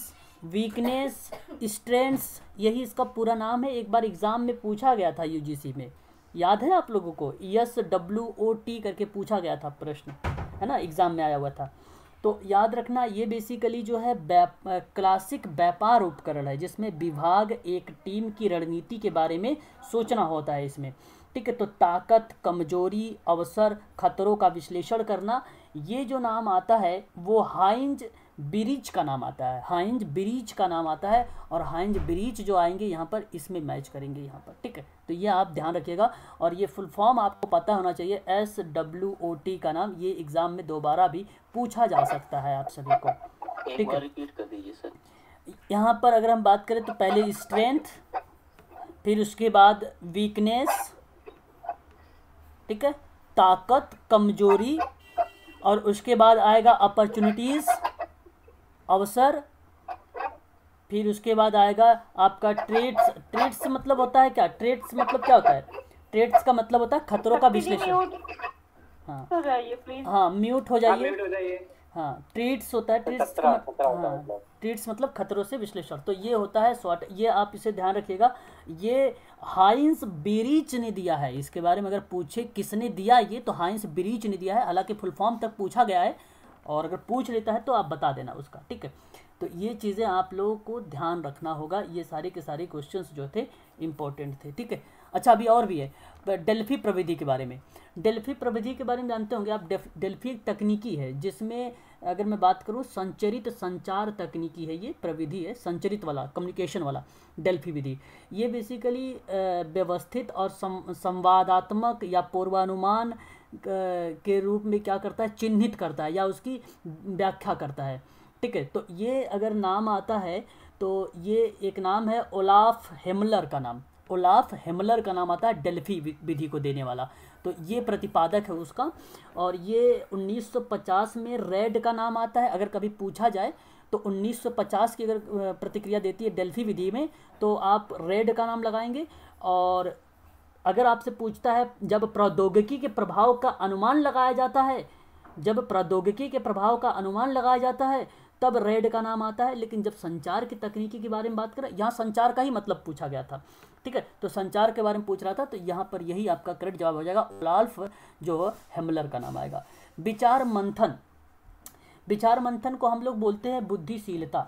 weakness strengths यही इसका पूरा नाम है एक बार एग्ज़ाम में पूछा गया था यूजीसी में याद है आप लोगों को यस डब्ल्यू ओ टी करके पूछा गया था प्रश्न है ना एग्ज़ाम में आया हुआ था तो याद रखना ये बेसिकली जो है क्लासिक व्यापार उपकरण है जिसमें विभाग एक टीम की रणनीति के बारे में सोचना होता है इसमें ठीक है तो ताकत कमजोरी अवसर खतरों का विश्लेषण करना ये जो नाम आता है वो हाइंज ब्रिज का नाम आता है हाइंज ब्रिज का नाम आता है और हाइंज ब्रिज जो आएंगे यहाँ पर इसमें मैच करेंगे यहाँ पर ठीक है तो ये आप ध्यान रखिएगा और ये फुल फॉर्म आपको पता होना चाहिए एस डब्ल्यू ओ टी का नाम ये एग्ज़ाम में दोबारा भी पूछा जा सकता है आप सभी को ठीक है यहाँ पर अगर हम बात करें तो पहले स्ट्रेंथ फिर उसके बाद वीकनेस ठीक है ताकत कमजोरी और उसके बाद आएगा अपॉर्चुनिटीज़ अवसर फिर उसके बाद आएगा आपका ट्रेड्स ट्रेड्स मतलब होता है क्या ट्रेड्स मतलब क्या होता है ट्रेड्स का मतलब होता है खतरों का विश्लेषण हाँ हाँ म्यूट हो जाइए हाँ ट्रीट्स हाँ, होता है ट्रीट्स तो मतलब हाँ ट्रीट्स मतलब।, मतलब खतरों से विश्लेषण तो ये होता है शॉर्ट ये आप इसे ध्यान रखिएगा ये हाइंस बिरीच ने दिया है इसके बारे में अगर पूछे किसने दिया ये तो हाइंस बिरीच ने दिया है हालांकि फुल फॉर्म तक पूछा गया है और अगर पूछ लेता है तो आप बता देना उसका ठीक है तो ये चीज़ें आप लोगों को ध्यान रखना होगा ये सारे के सारे क्वेश्चंस जो थे इम्पोर्टेंट थे ठीक है अच्छा अभी और भी है डेल्फी प्रविधि के बारे में डेल्फी प्रविधि के बारे में जानते होंगे आप डेल्फी एक तकनीकी है जिसमें अगर मैं बात करूँ संचरित संचार तकनीकी है ये प्रविधि है संचरित वाला कम्युनिकेशन वाला डेल्फी विधि ये बेसिकली व्यवस्थित और संवादात्मक या पूर्वानुमान के रूप में क्या करता है चिन्हित करता है या उसकी व्याख्या करता है ठीक है तो ये अगर नाम आता है तो ये एक नाम है ओलाफ हेमलर का नाम ओलाफ हेमलर का नाम आता है डेल्फी विधि को देने वाला तो ये प्रतिपादक है उसका और ये 1950 में रेड का नाम आता है अगर कभी पूछा जाए तो 1950 की अगर प्रतिक्रिया देती है डेल्फी विधि में तो आप रेड का नाम लगाएंगे और अगर आपसे पूछता है जब प्रौद्योगिकी के प्रभाव का अनुमान लगाया जाता है जब प्रौद्योगिकी के प्रभाव का अनुमान लगाया जाता है तब रेड का नाम आता है लेकिन जब संचार की तकनीकी के बारे में बात करें यहाँ संचार का ही मतलब पूछा गया था ठीक है तो संचार के बारे में पूछ रहा था तो यहाँ पर यही आपका करेक्ट जवाब हो जाएगा ओलाल्फ जो हेमलर का नाम आएगा विचार मंथन विचार मंथन को हम लोग बोलते हैं बुद्धिशीलता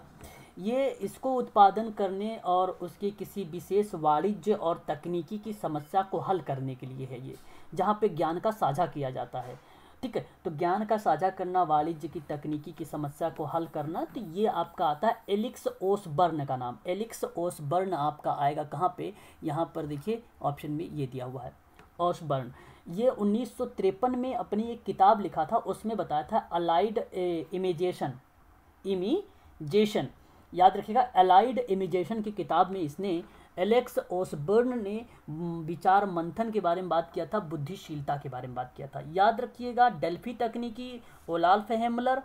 ये इसको उत्पादन करने और उसकी किसी विशेष वाणिज्य और तकनीकी की समस्या को हल करने के लिए है ये जहाँ पे ज्ञान का साझा किया जाता है ठीक है तो ज्ञान का साझा करना वाणिज्य की तकनीकी की समस्या को हल करना तो ये आपका आता है एलिक्स ओसबर्न का नाम एलिक्स ओसबर्न आपका आएगा कहाँ पे यहाँ पर देखिए ऑप्शन में ये दिया हुआ है ओसबर्न ये उन्नीस में अपनी एक किताब लिखा था उसमें बताया था अलाइड इमेजेशन इमीजेशन याद रखिएगा एलाइड इमिजेशन की किताब में इसने एलेक्स ओसबर्न ने विचार मंथन के बारे में बात किया था बुद्धिशीलता के बारे में बात किया था याद रखिएगा डेल्फी तकनीकी ओलाल फेहमलर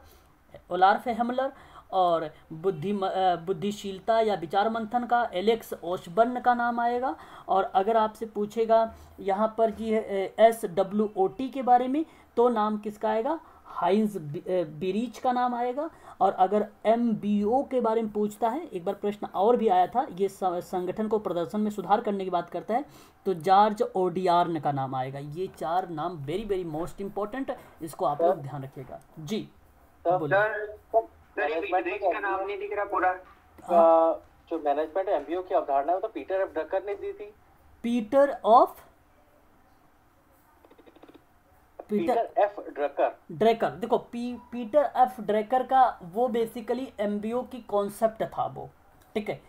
ओलार फेहमलर और बुद्धि बुद्धिशीलता या विचार मंथन का एलेक्स ओसबर्न का नाम आएगा और अगर आपसे पूछेगा यहाँ पर G S W O T के बारे में तो नाम किसका आएगा हाइंस बिरीच का नाम आएगा और अगर एम के बारे में पूछता है एक बार प्रश्न और भी आया था ये संगठन को प्रदर्शन में सुधार करने की बात करता है तो जॉर्ज ओडियार्न का नाम आएगा ये चार नाम वेरी वेरी मोस्ट इम्पोर्टेंट इसको आप लोग ध्यान रखिएगा जी जो मैनेजमेंट एमबीओ की अवधारणा तो पीटर एफ डकर ने दी थी Peter of Peter F Drucker Drucker देखो पी पीटर एफ ड्रेकर का वो बेसिकली एमबीओ की कॉन्सेप्ट था वो ठीक है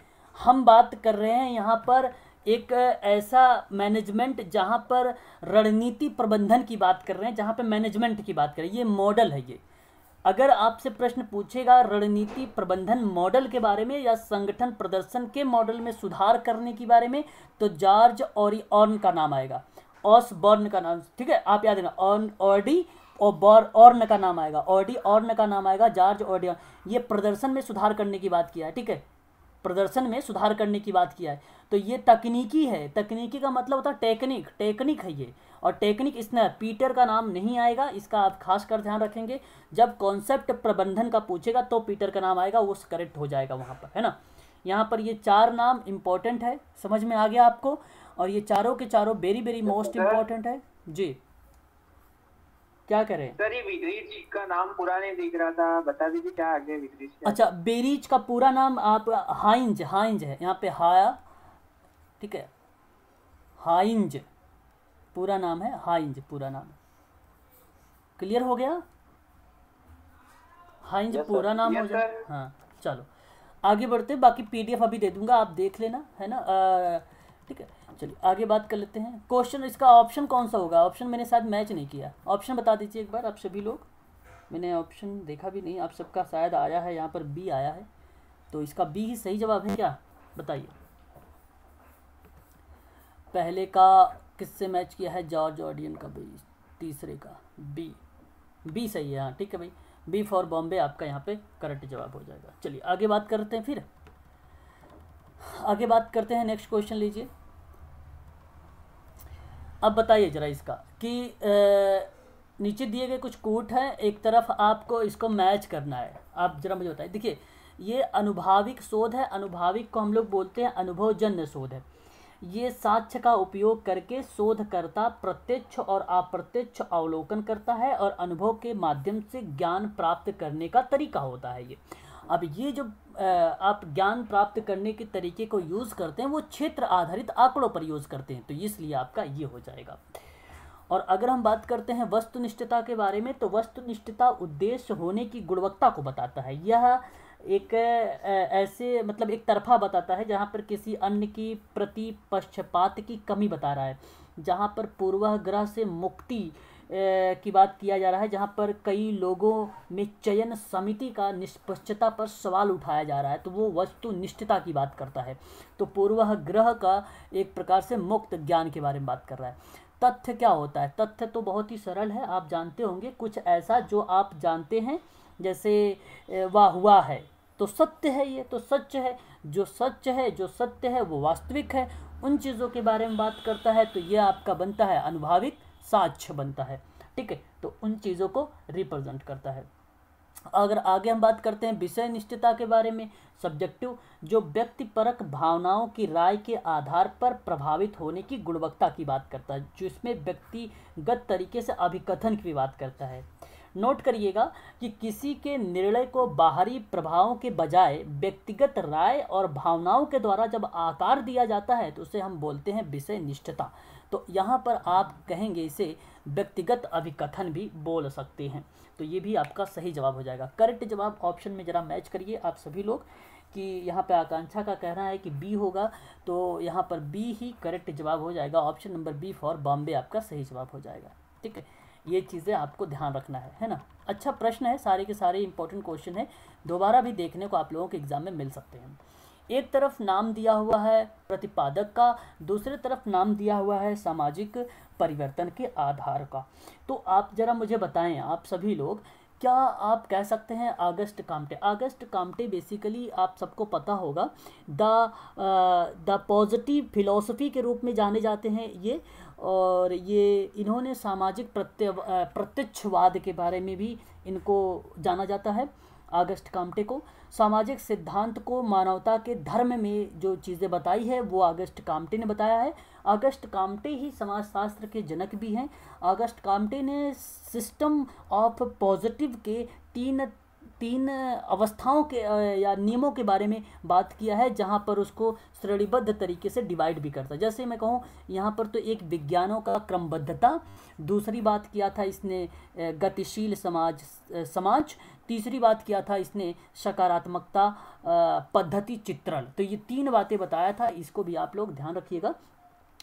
हम बात कर रहे हैं यहाँ पर एक ऐसा मैनेजमेंट जहाँ पर रणनीति प्रबंधन की बात कर रहे हैं जहाँ पर मैनेजमेंट की बात कर रहे हैं ये मॉडल है ये अगर आपसे प्रश्न पूछेगा रणनीति प्रबंधन मॉडल के बारे में या संगठन प्रदर्शन के मॉडल में सुधार करने के बारे में तो जॉर्ज और का नाम आएगा ऑसबर्न का नाम ठीक है आप याद रखना ऑन ऑर्डी और बॉर ऑर्न का नाम आएगा ऑर्डी ऑर्न का नाम आएगा जॉर्ज ऑर्डियन ये प्रदर्शन में सुधार करने की बात किया है ठीक है प्रदर्शन में सुधार करने की बात किया है तो ये तकनीकी है तकनीकी का मतलब होता है टेक्निक टेक्निक है ये और टेक्निक इसने पीटर का नाम नहीं आएगा इसका आप खास कर ध्यान रखेंगे जब कॉन्सेप्ट प्रबंधन का पूछेगा तो पीटर का नाम आएगा वो करेक्ट हो जाएगा वहाँ पर है ना यहाँ पर ये चार नाम इम्पॉर्टेंट है समझ में आ गया आपको और ये चारों के चारों वेरी वेरी मोस्ट इम्पोर्टेंट है जी क्या करें सर ये विग्रीज का नाम पूरा नहीं दिख रहा था बता दीजिए क्या आगे विग्रीज अच्छा बेरीज का पूरा नाम आप हाइंज हाइंज है यहाँ पे हाया ठीक है हाइंज पूरा नाम है हाइंज पूरा नाम क्लियर हो गया हाइंज पूरा नाम हो गया हाँ चलो आगे बढ़ते बाकी पीडीएफ अभी दे दूंगा आप देख लेना है ना ठीक है चलिए आगे बात कर लेते हैं क्वेश्चन इसका ऑप्शन कौन सा होगा ऑप्शन मैंने शायद मैच नहीं किया ऑप्शन बता दीजिए एक बार आप सभी लोग मैंने ऑप्शन देखा भी नहीं आप सबका शायद आया है यहाँ पर बी आया है तो इसका बी ही सही जवाब है क्या बताइए पहले का किससे मैच किया है जॉर्ज ऑडियन का बी तीसरे का बी बी सही है हाँ ठीक है भाई बी फॉर बॉम्बे आपका यहाँ पे करेक्ट जवाब हो जाएगा चलिए आगे बात करते हैं फिर आगे बात करते हैं नेक्स्ट क्वेश्चन लीजिए अब बताइए ज़रा इसका कि नीचे दिए गए कुछ कोट हैं एक तरफ आपको इसको मैच करना है आप ज़रा मुझे बताइए देखिए ये अनुभाविक शोध है अनुभाविक को हम लोग बोलते हैं अनुभवजन्य शोध है ये साक्ष्य का उपयोग करके शोधकर्ता प्रत्यक्ष और अप्रत्यक्ष अवलोकन करता है और अनुभव के माध्यम से ज्ञान प्राप्त करने का तरीका होता है ये अब ये जो आप ज्ञान प्राप्त करने के तरीके को यूज़ करते हैं वो क्षेत्र आधारित आंकड़ों पर यूज़ करते हैं तो इसलिए आपका ये हो जाएगा और अगर हम बात करते हैं वस्तुनिष्ठता के बारे में तो वस्तुनिष्ठता उद्देश्य होने की गुणवत्ता को बताता है यह एक ऐसे मतलब एक तरफा बताता है जहाँ पर किसी अन्य की प्रति पक्षपात की कमी बता रहा है जहाँ पर पूर्वाग्रह से मुक्ति की बात किया जा रहा है जहाँ पर कई लोगों में चयन समिति का निष्पक्षता पर सवाल उठाया जा रहा है तो वो वस्तुनिष्ठता की बात करता है तो ग्रह का एक प्रकार से मुक्त ज्ञान के बारे में बात कर रहा है तथ्य क्या होता है तथ्य तो बहुत ही सरल है आप जानते होंगे कुछ ऐसा जो आप जानते हैं जैसे वाह हुआ है तो सत्य है ये तो सच है जो सच है जो सत्य है वो वास्तविक है उन चीज़ों के बारे में बात करता है तो ये आपका बनता है अनुभाविक साक्ष अच्छा बनता है ठीक है तो उन चीज़ों को रिप्रेजेंट करता है अगर आगे हम बात करते हैं विषय निश्चितता के बारे में सब्जेक्टिव जो परक भावनाओं की राय के आधार पर प्रभावित होने की गुणवत्ता की बात करता है जिसमें व्यक्तिगत तरीके से अभिकथन की बात करता है नोट करिएगा कि किसी के निर्णय को बाहरी प्रभावों के बजाय व्यक्तिगत राय और भावनाओं के द्वारा जब आकार दिया जाता है तो उसे हम बोलते हैं विषय निष्ठता तो यहाँ पर आप कहेंगे इसे व्यक्तिगत अभिकथन भी बोल सकते हैं तो ये भी आपका सही जवाब हो जाएगा करेक्ट जवाब ऑप्शन में ज़रा मैच करिए आप सभी लोग कि यहाँ पर आकांक्षा का कहना है कि बी होगा तो यहाँ पर बी ही करेक्ट जवाब हो जाएगा option number B for Bombay आपका सही जवाब हो जाएगा ठीक है ये चीज़ें आपको ध्यान रखना है है ना अच्छा प्रश्न है सारे के सारे इंपॉर्टेंट क्वेश्चन है दोबारा भी देखने को आप लोगों के एग्ज़ाम में मिल सकते हैं एक तरफ नाम दिया हुआ है प्रतिपादक का दूसरे तरफ नाम दिया हुआ है सामाजिक परिवर्तन के आधार का तो आप जरा मुझे बताएं आप सभी लोग क्या आप कह सकते हैं Auguste Comte Auguste Comte basically आप सबको पता होगा द द पॉजिटिव फिलोसफी के रूप में जाने जाते हैं ये और ये इन्होंने सामाजिक प्रत्य प्रत्यक्षवाद के बारे में भी इनको जाना जाता है अगस्त कामटे को सामाजिक सिद्धांत को मानवता के धर्म में जो चीज़ें बताई है वो अगस्त कामटे ने बताया है अगस्त कामटे ही समाजशास्त्र के जनक भी हैं अगस्त कामटे ने सिस्टम ऑफ पॉजिटिव के तीन तीन अवस्थाओं के या नियमों के बारे में बात किया है जहाँ पर उसको श्रेणीबद्ध तरीके से डिवाइड भी करता है जैसे मैं कहूँ यहाँ पर तो एक विज्ञानों का क्रमबद्धता दूसरी बात किया था इसने गतिशील समाज समाज तीसरी बात किया था इसने सकारात्मकता पद्धति चित्रण तो ये तीन बातें बताया था इसको भी आप लोग ध्यान रखिएगा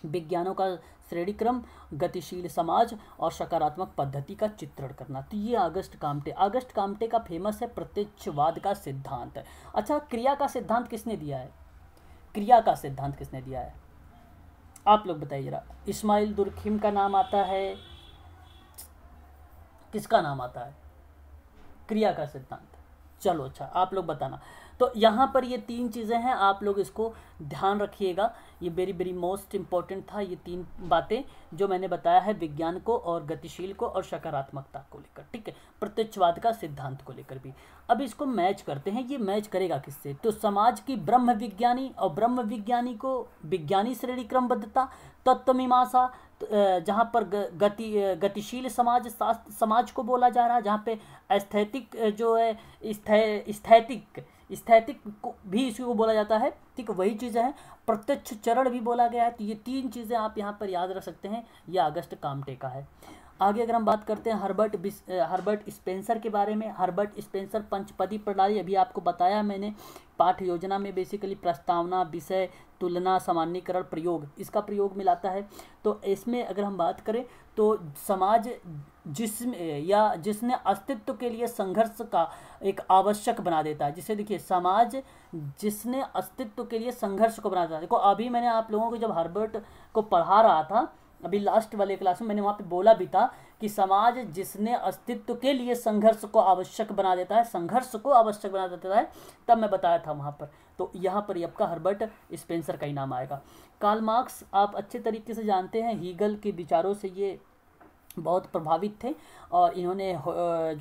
विज्ञानों का श्रेणीक्रम गतिशील समाज और सकारात्मक पद्धति का चित्रण करना तो ये अगस्त कामटे अगस्त कामटे का फेमस है प्रत्यक्षवाद का सिद्धांत अच्छा क्रिया का सिद्धांत किसने दिया है क्रिया का सिद्धांत किसने दिया है आप लोग बताइए जरा इस्माइल दुर्खिम का नाम आता है किसका नाम आता है क्रिया का सिद्धांत चलो अच्छा आप लोग बताना तो यहाँ पर ये तीन चीज़ें हैं आप लोग इसको ध्यान रखिएगा ये वेरी वेरी मोस्ट इम्पॉर्टेंट था ये तीन बातें जो मैंने बताया है विज्ञान को और गतिशील को और सकारात्मकता को लेकर ठीक है प्रत्यक्षवाद का सिद्धांत को लेकर भी अब इसको मैच करते हैं ये मैच करेगा किससे तो समाज की ब्रह्म विज्ञानी और ब्रह्म विज्ञानी को विज्ञानी श्रेणी क्रमबद्धता तत्वमीमाशा तो, जहाँ पर गति गतिशील समाज समाज को बोला जा रहा है जहाँ पे एस्थेटिक जो है स्थैतिक स्थैतिक को भी इसी को बोला जाता है ठीक वही चीज़ें हैं प्रत्यक्ष चरण भी बोला गया है तो ये तीन चीज़ें आप यहाँ पर याद रख सकते हैं यह अगस्त कामटे का है आगे अगर हम बात करते हैं हर्बर्ट बिस हर्बर्ट स्पेंसर के बारे में हर्बर्ट स्पेंसर पंचपदी प्रणाली अभी आपको बताया मैंने पाठ योजना में बेसिकली प्रस्तावना विषय तुलना सामान्यकरण प्रयोग इसका प्रयोग मिलाता है तो इसमें अगर हम बात करें तो समाज जिसमें या जिसने अस्तित्व के लिए संघर्ष का एक आवश्यक बना देता है जिसे देखिए समाज जिसने अस्तित्व के लिए संघर्ष को बना देता है देखो अभी मैंने आप लोगों को जब हर्बर्ट को पढ़ा रहा था अभी लास्ट वाले क्लास में मैंने वहाँ पे बोला भी था कि समाज जिसने अस्तित्व के लिए संघर्ष को आवश्यक बना देता है संघर्ष को आवश्यक बना देता है तब मैं बताया था वहाँ पर तो यहाँ पर आपका हर्बर्ट स्पेंसर का ही नाम आएगा कार्ल मार्क्स आप अच्छे तरीके से जानते हैं हीगल के विचारों से ये बहुत प्रभावित थे और इन्होंने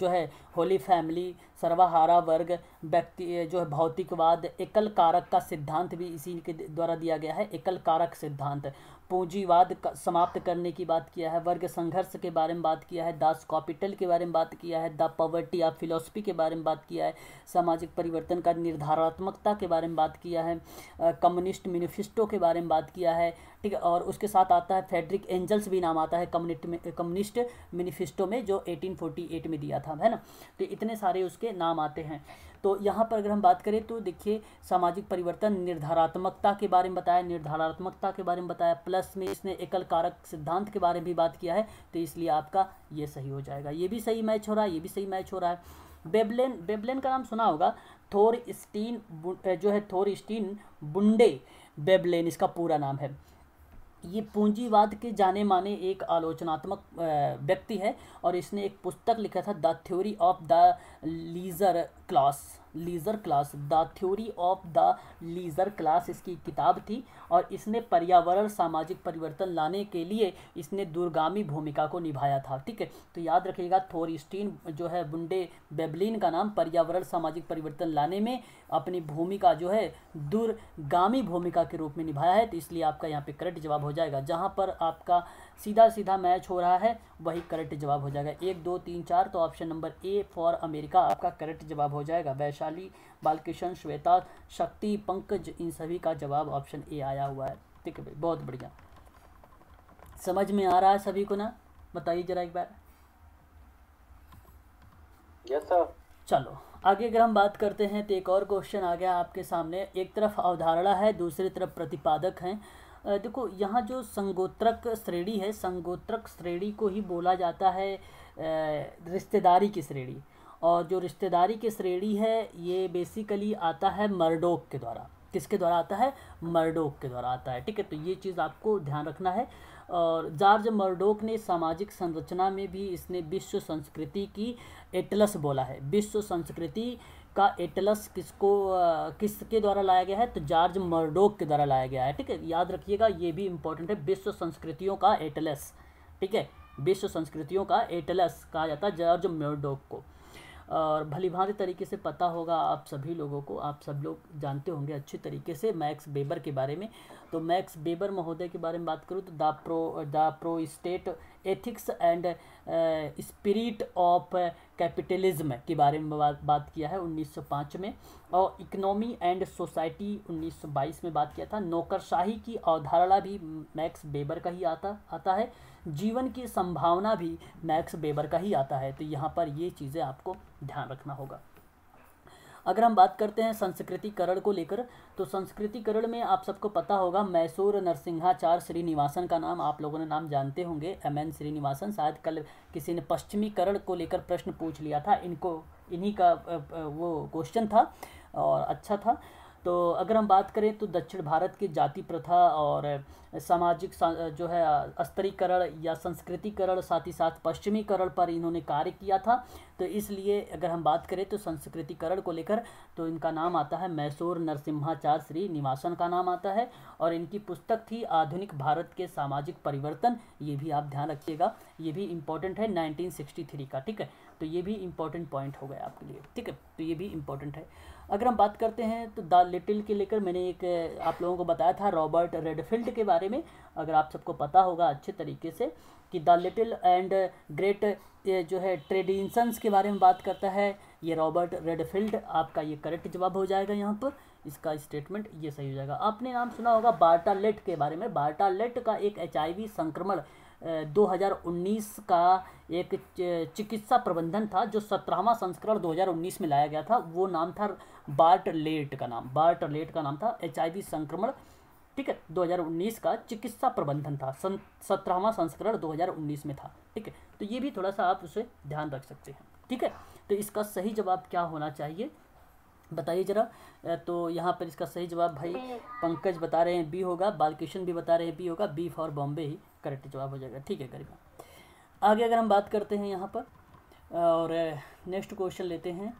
जो है होली फैमिली सर्वाहारा वर्ग व्यक्ति जो है भौतिकवाद एकल कारक का सिद्धांत भी इसी के द्वारा दिया गया है एकल कारक सिद्धांत पूंजीवाद समाप्त करने की बात किया है वर्ग संघर्ष के बारे में बात किया है दास कॉपिटल के बारे में बात किया है द पॉवर्टी ऑफ फिलोसफी के बारे में बात किया है सामाजिक परिवर्तन का निर्धारात्मकता के बारे में बात किया है कम्युनिस्ट मैनिफेस्टो के बारे में बात किया है ठीक है और उसके साथ आता है फेडरिक एंजल्स भी नाम आता है कम्युनिस्ट कम्युनिस्ट मैनिफेस्टो में जो एटीन में दिया था है ना तो इतने सारे उसके नाम आते हैं तो यहाँ पर अगर हम बात करें तो देखिए सामाजिक परिवर्तन निर्धारात्मकता के बारे में बताया निर्धारात्मकता के बारे में बताया प्लस प्लस में इसने एकल कारक सिद्धांत के बारे में भी बात किया है तो इसलिए आपका ये सही हो जाएगा ये भी सही मैच हो रहा है ये भी सही मैच हो रहा है बेबलेन बेबलेन का नाम सुना होगा थोर स्टीन जो है थोर स्टीन बुंडे बेबलेन इसका पूरा नाम है ये पूंजीवाद के जाने माने एक आलोचनात्मक व्यक्ति है और इसने एक पुस्तक लिखा था the theory of the leisure class leisure class the theory of the leisure class इसकी किताब थी और इसने पर्यावरण सामाजिक परिवर्तन लाने के लिए इसने दुर्गामी भूमिका को निभाया था ठीक है तो याद रखिएगा थोरिस्टीन जो है बुंडे बेबलिन का नाम पर्यावरण सामाजिक परिवर्तन लाने में अपनी भूमिका जो है दूरगामी भूमिका के रूप में निभाया है तो इसलिए आपका यहाँ पर करेक्ट जवाब हो जाएगा जहाँ पर आपका सीधा सीधा मैच हो रहा है वही करेक्ट जवाब हो जाएगा एक दो तीन चार तो option number A for America आपका करेक्ट जवाब हो जाएगा वैशाली बालकिशन श्वेता शक्ति पंकज इन सभी का जवाब ऑप्शन ए आया हुआ है ठीक है भाई बहुत बढ़िया समझ में आ रहा है सभी को ना बताइए जरा एक बार yes, चलो आगे अगर हम बात करते हैं तो एक और क्वेश्चन आ गया आपके सामने एक तरफ अवधारणा है दूसरी तरफ प्रतिपादक हैं देखो यहाँ जो संगोत्रक श्रेणी है संगोत्रक श्रेणी को ही बोला जाता है रिश्तेदारी की श्रेणी और जो रिश्तेदारी की श्रेणी है ये बेसिकली आता है मर्डोक के द्वारा किसके द्वारा आता है मर्डोक के द्वारा आता है ठीक है तो ये चीज़ आपको ध्यान रखना है और जॉर्ज मर्डोक ने सामाजिक संरचना में भी इसने विश्व संस्कृति की एटलस बोला है विश्व संस्कृति का एटलस किसको किसके द्वारा लाया गया है तो जॉर्ज मर्डोक के द्वारा लाया गया है ठीक है याद रखिएगा ये भी इंपॉर्टेंट है विश्व संस्कृतियों का एटलस ठीक है विश्व संस्कृतियों का एटलस कहा जाता है जॉर्ज मर्डोक को और भलीभांति तरीके से पता होगा आप सभी लोगों को आप सब लोग जानते होंगे अच्छे तरीके से मैक्स बेबर के बारे में तो मैक्स बेबर महोदय के बारे में बात करूँ तो the pro the Protestant ethics and spirit of capitalism के बारे में बात बात किया है 1905 में और इकोनॉमी एंड सोसाइटी 1922 में बात किया था नौकरशाही की अवधारणा भी मैक्स बेबर का ही आता आता है जीवन की संभावना भी मैक्स बेबर का ही आता है तो यहाँ पर ये चीज़ें आपको ध्यान रखना होगा अगर हम बात करते हैं संस्कृतिकरण को लेकर तो संस्कृतिकरण में आप सबको पता होगा मैसूर नरसिंहाचार श्रीनिवासन का नाम आप लोगों ने नाम जानते होंगे एम एन श्रीनिवासन शायद कल किसी ने पश्चिमीकरण को लेकर प्रश्न पूछ लिया था इनको इन्हीं का वो क्वेश्चन था और अच्छा था तो अगर हम बात करें तो दक्षिण भारत की जाति प्रथा और सामाजिक जो है स्तरीकरण या संस्कृतिकरण साथ ही साथ पश्चिमीकरण पर इन्होंने कार्य किया था तो इसलिए अगर हम बात करें तो संस्कृतिकरण को लेकर तो इनका नाम आता है मैसूर नरसिम्हाचार श्री निवासन का नाम आता है और इनकी पुस्तक थी आधुनिक भारत के सामाजिक परिवर्तन ये भी आप ध्यान रखिएगा ये भी इम्पोर्टेंट है नाइनटीन का ठीक है तो ये भी इम्पोर्टेंट पॉइंट हो गया आपके लिए ठीक है तो ये भी इम्पोर्टेंट है अगर हम बात करते हैं तो द लिटिल के लेकर मैंने एक आप लोगों को बताया था रॉबर्ट रेडफील्ड के बारे में अगर आप सबको पता होगा अच्छे तरीके से कि द लिटिल एंड ग्रेट जो है ट्रेडिशंस के बारे में बात करता है ये रॉबर्ट रेडफील्ड आपका ये करेक्ट जवाब हो जाएगा यहाँ पर इसका स्टेटमेंट ये सही हो जाएगा आपने नाम सुना होगा बार्टालेट के बारे में बार्टालेट का एक एच संक्रमण 2019 का एक चिकित्सा प्रबंधन था जो सत्रहवा संस्करण 2019 में लाया गया था वो नाम था लेट का नाम बार्ट लेट का नाम था एच संक्रमण ठीक है 2019 का चिकित्सा प्रबंधन था सत्रहवा संस्करण 2019 में था ठीक है तो ये भी थोड़ा सा आप उसे ध्यान रख सकते हैं ठीक है तो इसका सही जवाब क्या होना चाहिए बताइए जरा तो यहाँ पर इसका सही जवाब भाई पंकज बता रहे हैं बी होगा बालकिशन भी बता रहे हैं बी होगा बी फॉर बॉम्बे ही करेक्ट जवाब हो जाएगा ठीक है गरिमा आगे अगर हम बात करते हैं यहाँ पर और नेक्स्ट क्वेश्चन लेते हैं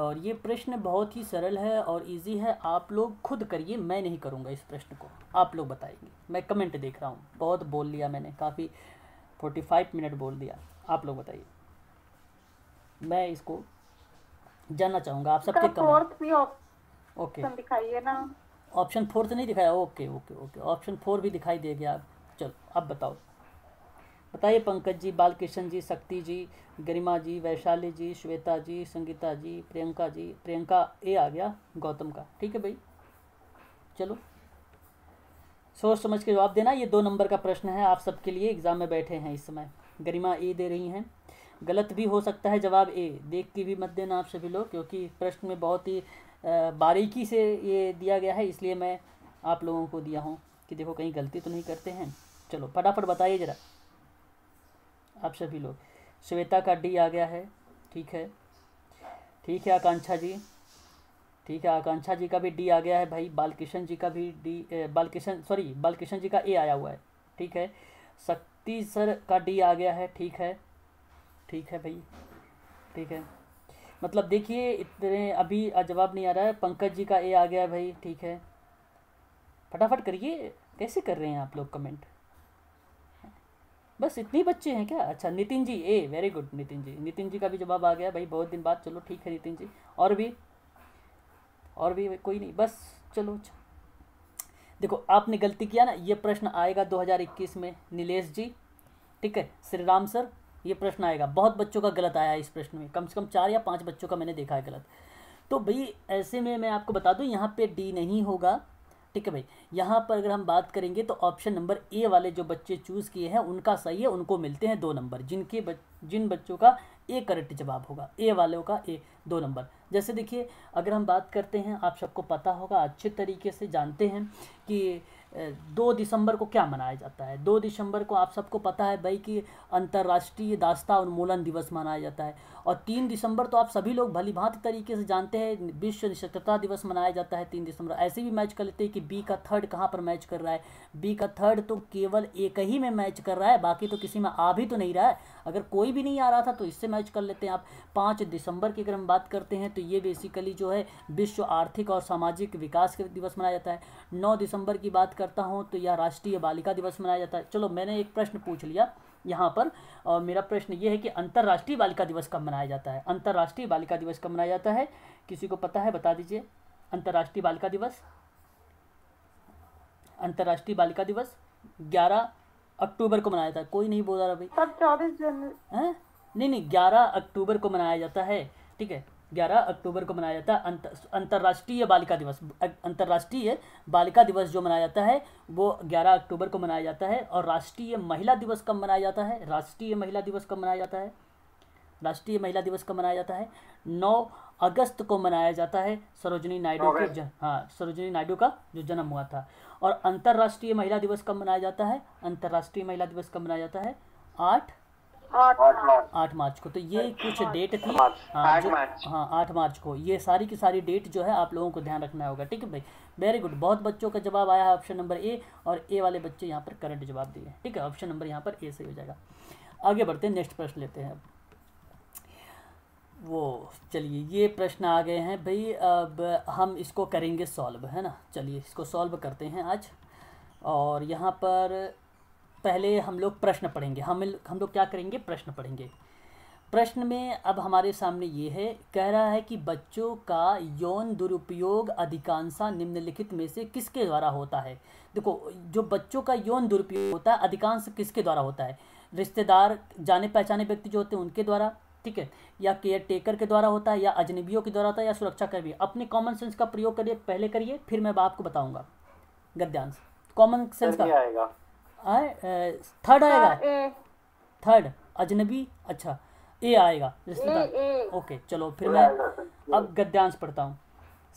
और ये प्रश्न बहुत ही सरल है और इजी है आप लोग खुद करिए मैं नहीं करूँगा इस प्रश्न को आप लोग बताएंगे मैं कमेंट देख रहा हूँ बहुत बोल लिया मैंने काफ़ी फोर्टी फाइव मिनट बोल दिया आप लोग बताइए मैं इसको जानना चाहूँगा आप सबके फोर्थ भी ओके दिखाइए ना ऑप्शन फोर्थ नहीं दिखाया okay okay okay option four भी दिखाई दे आप चलो अब बताओ बताइए पंकज जी बालकिशन जी शक्ति जी गरिमा जी वैशाली जी श्वेता जी संगीता जी प्रियंका जी प्रियंका ए आ गया गौतम का ठीक है भाई चलो सोच समझ के जवाब देना ये दो नंबर का प्रश्न है आप सबके लिए एग्ज़ाम में बैठे हैं इस समय गरिमा ए दे रही हैं गलत भी हो सकता है जवाब ए देख के भी मत देना आप सभी लोग क्योंकि प्रश्न में बहुत ही बारीकी से ये दिया गया है इसलिए मैं आप लोगों को दिया हूँ कि देखो कहीं गलती तो नहीं करते हैं चलो फटाफट बताइए ज़रा आप सभी लोग श्वेता का डी आ गया है ठीक है ठीक है आकांक्षा जी ठीक है आकांक्षा जी का भी डी आ गया है भाई बालकिशन जी का भी डी बालकिशन सॉरी बालकिशन जी का ए आया हुआ है ठीक है शक्ति सर का डी आ गया है ठीक है ठीक है भाई ठीक है मतलब देखिए इतने अभी जवाब नहीं आ रहा है पंकज जी का ए आ गया भाई ठीक है फटाफट करिए कैसे कर रहे हैं आप लोग कमेंट बस इतने बच्चे हैं क्या अच्छा Nitin ji A very good Nitin ji Nitin ji का भी जवाब आ गया भाई बहुत दिन बाद चलो ठीक है नितिन जी और भी और भी कोई नहीं बस चलो अच्छा देखो आपने गलती किया ना ये प्रश्न आएगा 2021 में नीलेश जी ठीक है श्री राम सर ये प्रश्न आएगा बहुत बच्चों का गलत आया इस प्रश्न में कम से कम चार या पाँच बच्चों का मैंने देखा है गलत तो भाई ऐसे में मैं आपको बता दूँ यहाँ पे डी नहीं होगा ठीक है भाई यहाँ पर अगर हम बात करेंगे तो ऑप्शन नंबर ए वाले जो बच्चे चूज़ किए हैं उनका सही है उनको मिलते हैं दो नंबर जिनके बच, जिन बच्चों का ए करेक्ट जवाब होगा ए वालों का ए दो नंबर जैसे देखिए अगर हम बात करते हैं आप सबको पता होगा अच्छे तरीके से जानते हैं कि दो दिसंबर को क्या मनाया जाता है दो दिसंबर को आप सबको पता है भाई कि अंतर्राष्ट्रीय दास्ता उन्मूलन दिवस मनाया जाता है और तीन दिसंबर तो आप सभी लोग भली भांति तरीके से जानते हैं विश्व निशक्तता दिवस मनाया जाता है तीन दिसंबर ऐसे भी मैच कर लेते हैं कि बी का थर्ड कहाँ पर मैच कर रहा है बी का थर्ड तो केवल एक ही में मैच कर रहा है बाकी तो किसी में आ भी तो नहीं रहा है अगर कोई भी नहीं आ रहा था तो इससे मैच कर लेते हैं आप पाँच दिसंबर की अगर हम बात करते हैं तो ये बेसिकली जो है विश्व आर्थिक और सामाजिक विकास दिवस मनाया जाता है नौ दिसंबर की बात करता हूँ तो यह राष्ट्रीय बालिका दिवस मनाया जाता है चलो मैंने एक प्रश्न पूछ लिया यहाँ पर और मेरा प्रश्न ये है कि अंतर्राष्ट्रीय बालिका दिवस कब मनाया जाता है अंतर्राष्ट्रीय बालिका दिवस कब मनाया जाता है किसी को पता है बता दीजिए अंतर्राष्ट्रीय बालिका दिवस अंतर्राष्ट्रीय बालिका दिवस ग्यारह अक्टूबर को मनाया जाता है कोई नहीं बोल रहा भाई चौबीस जनवरी नहीं नहीं ग्यारह अक्टूबर को मनाया जाता है ठीक है ग्यारह अक्टूबर को मनाया जाता है अंतर्राष्ट्रीय बालिका दिवस अंतर्राष्ट्रीय बालिका दिवस जो मनाया जाता है वो ग्यारह अक्टूबर को मनाया जाता है और राष्ट्रीय महिला दिवस कब मनाया जाता है राष्ट्रीय महिला दिवस कब मनाया जाता है राष्ट्रीय महिला दिवस कब मनाया जाता है नौ अगस्त को मनाया जाता है सरोजनी नायडू के हाँ सरोजनी नायडू का जो जन्म हुआ था और अंतर्राष्ट्रीय महिला दिवस कब मनाया जाता है अंतर्राष्ट्रीय महिला दिवस कब मनाया जाता है आठ आठ मार्च को तो ये कुछ डेट थी हाँ हाँ आठ मार्च को ये सारी की सारी डेट जो है आप लोगों को ध्यान रखना होगा ठीक है भाई वेरी गुड बहुत बच्चों का जवाब आया है ऑप्शन नंबर ए और ए वाले बच्चे यहाँ पर करंट जवाब दिए ठीक है ऑप्शन नंबर यहाँ पर ए से हो जाएगा आगे बढ़ते हैं नेक्स्ट प्रश्न लेते हैं अब वो चलिए ये प्रश्न आ गए हैं भाई अब हम इसको करेंगे सॉल्व है ना चलिए इसको सॉल्व करते हैं आज और यहाँ पर पहले हम लोग प्रश्न पढ़ेंगे हम हम लोग क्या करेंगे प्रश्न पढ़ेंगे प्रश्न में अब हमारे सामने ये है कह रहा है कि बच्चों का यौन दुरुपयोग अधिकांशा निम्नलिखित में से किसके द्वारा होता है देखो जो बच्चों का यौन दुरुपयोग होता है अधिकांश किसके द्वारा होता है रिश्तेदार जाने पहचाने व्यक्ति जो होते हैं उनके द्वारा ठीक है या केयर टेकर के द्वारा होता है या अजनबियों के द्वारा होता है या सुरक्षाकर्मी अपने कॉमन सेंस का प्रयोग करिए पहले करिए फिर मैं आपको बताऊंगा गद्यांश कॉमन सेंस का आएगा थर्ड आएगा थर्ड अजनबी अच्छा ए आएगा रिश्तेदार ओके चलो फिर मैं अब गद्यांश पढ़ता हूँ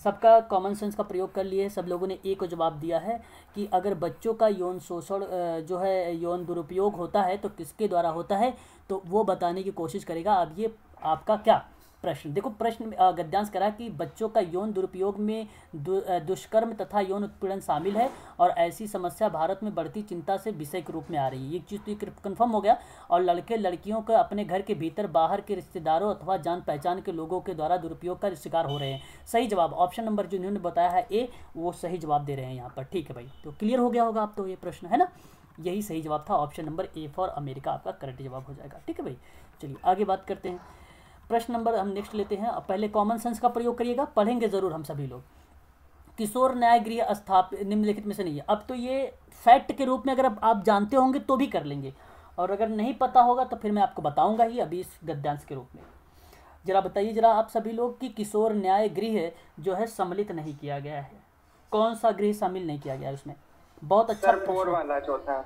सबका कॉमन सेंस का प्रयोग कर लिए सब लोगों ने ए को जवाब दिया है कि अगर बच्चों का यौन शोषण जो है यौन दुरुपयोग होता है तो किसके द्वारा होता है तो वो बताने की कोशिश करेगा अब ये आपका क्या प्रश्न देखो प्रश्न गद्यांश करा कि बच्चों का यौन दुरुपयोग में दु, दुष्कर्म तथा यौन उत्पीड़न शामिल है और ऐसी समस्या भारत में बढ़ती चिंता से विषय के रूप में आ रही है एक चीज़ तो कन्फर्म हो गया और लड़के लड़कियों का अपने घर के भीतर बाहर के रिश्तेदारों अथवा जान पहचान के लोगों के द्वारा दुरुपयोग का शिकार हो रहे हैं सही जवाब ऑप्शन नंबर जो इन्होंने बताया है ए वो सही जवाब दे रहे हैं यहाँ पर ठीक है भाई तो क्लियर हो गया होगा आप तो ये प्रश्न है ना यही सही जवाब था option number A for America आपका करेक्ट जवाब हो जाएगा ठीक है भाई चलिए आगे बात करते हैं प्रश्न नंबर हम नेक्स्ट लेते हैं अब पहले कॉमन सेंस का प्रयोग करिएगा पढ़ेंगे जरूर हम सभी लोग किशोर न्याय गृह स्थापित निम्नलिखित में से नहीं है अब तो ये फैक्ट के रूप में अगर आप जानते होंगे तो भी कर लेंगे और अगर नहीं पता होगा तो फिर मैं आपको बताऊंगा ही अभी इस गद्यांश के रूप में जरा बताइए जरा आप सभी लोग कि किशोर न्याय गृह जो है सम्मिलित नहीं किया गया है कौन सा गृह शामिल नहीं किया गया है उसमें बहुत अच्छा वाला चौथा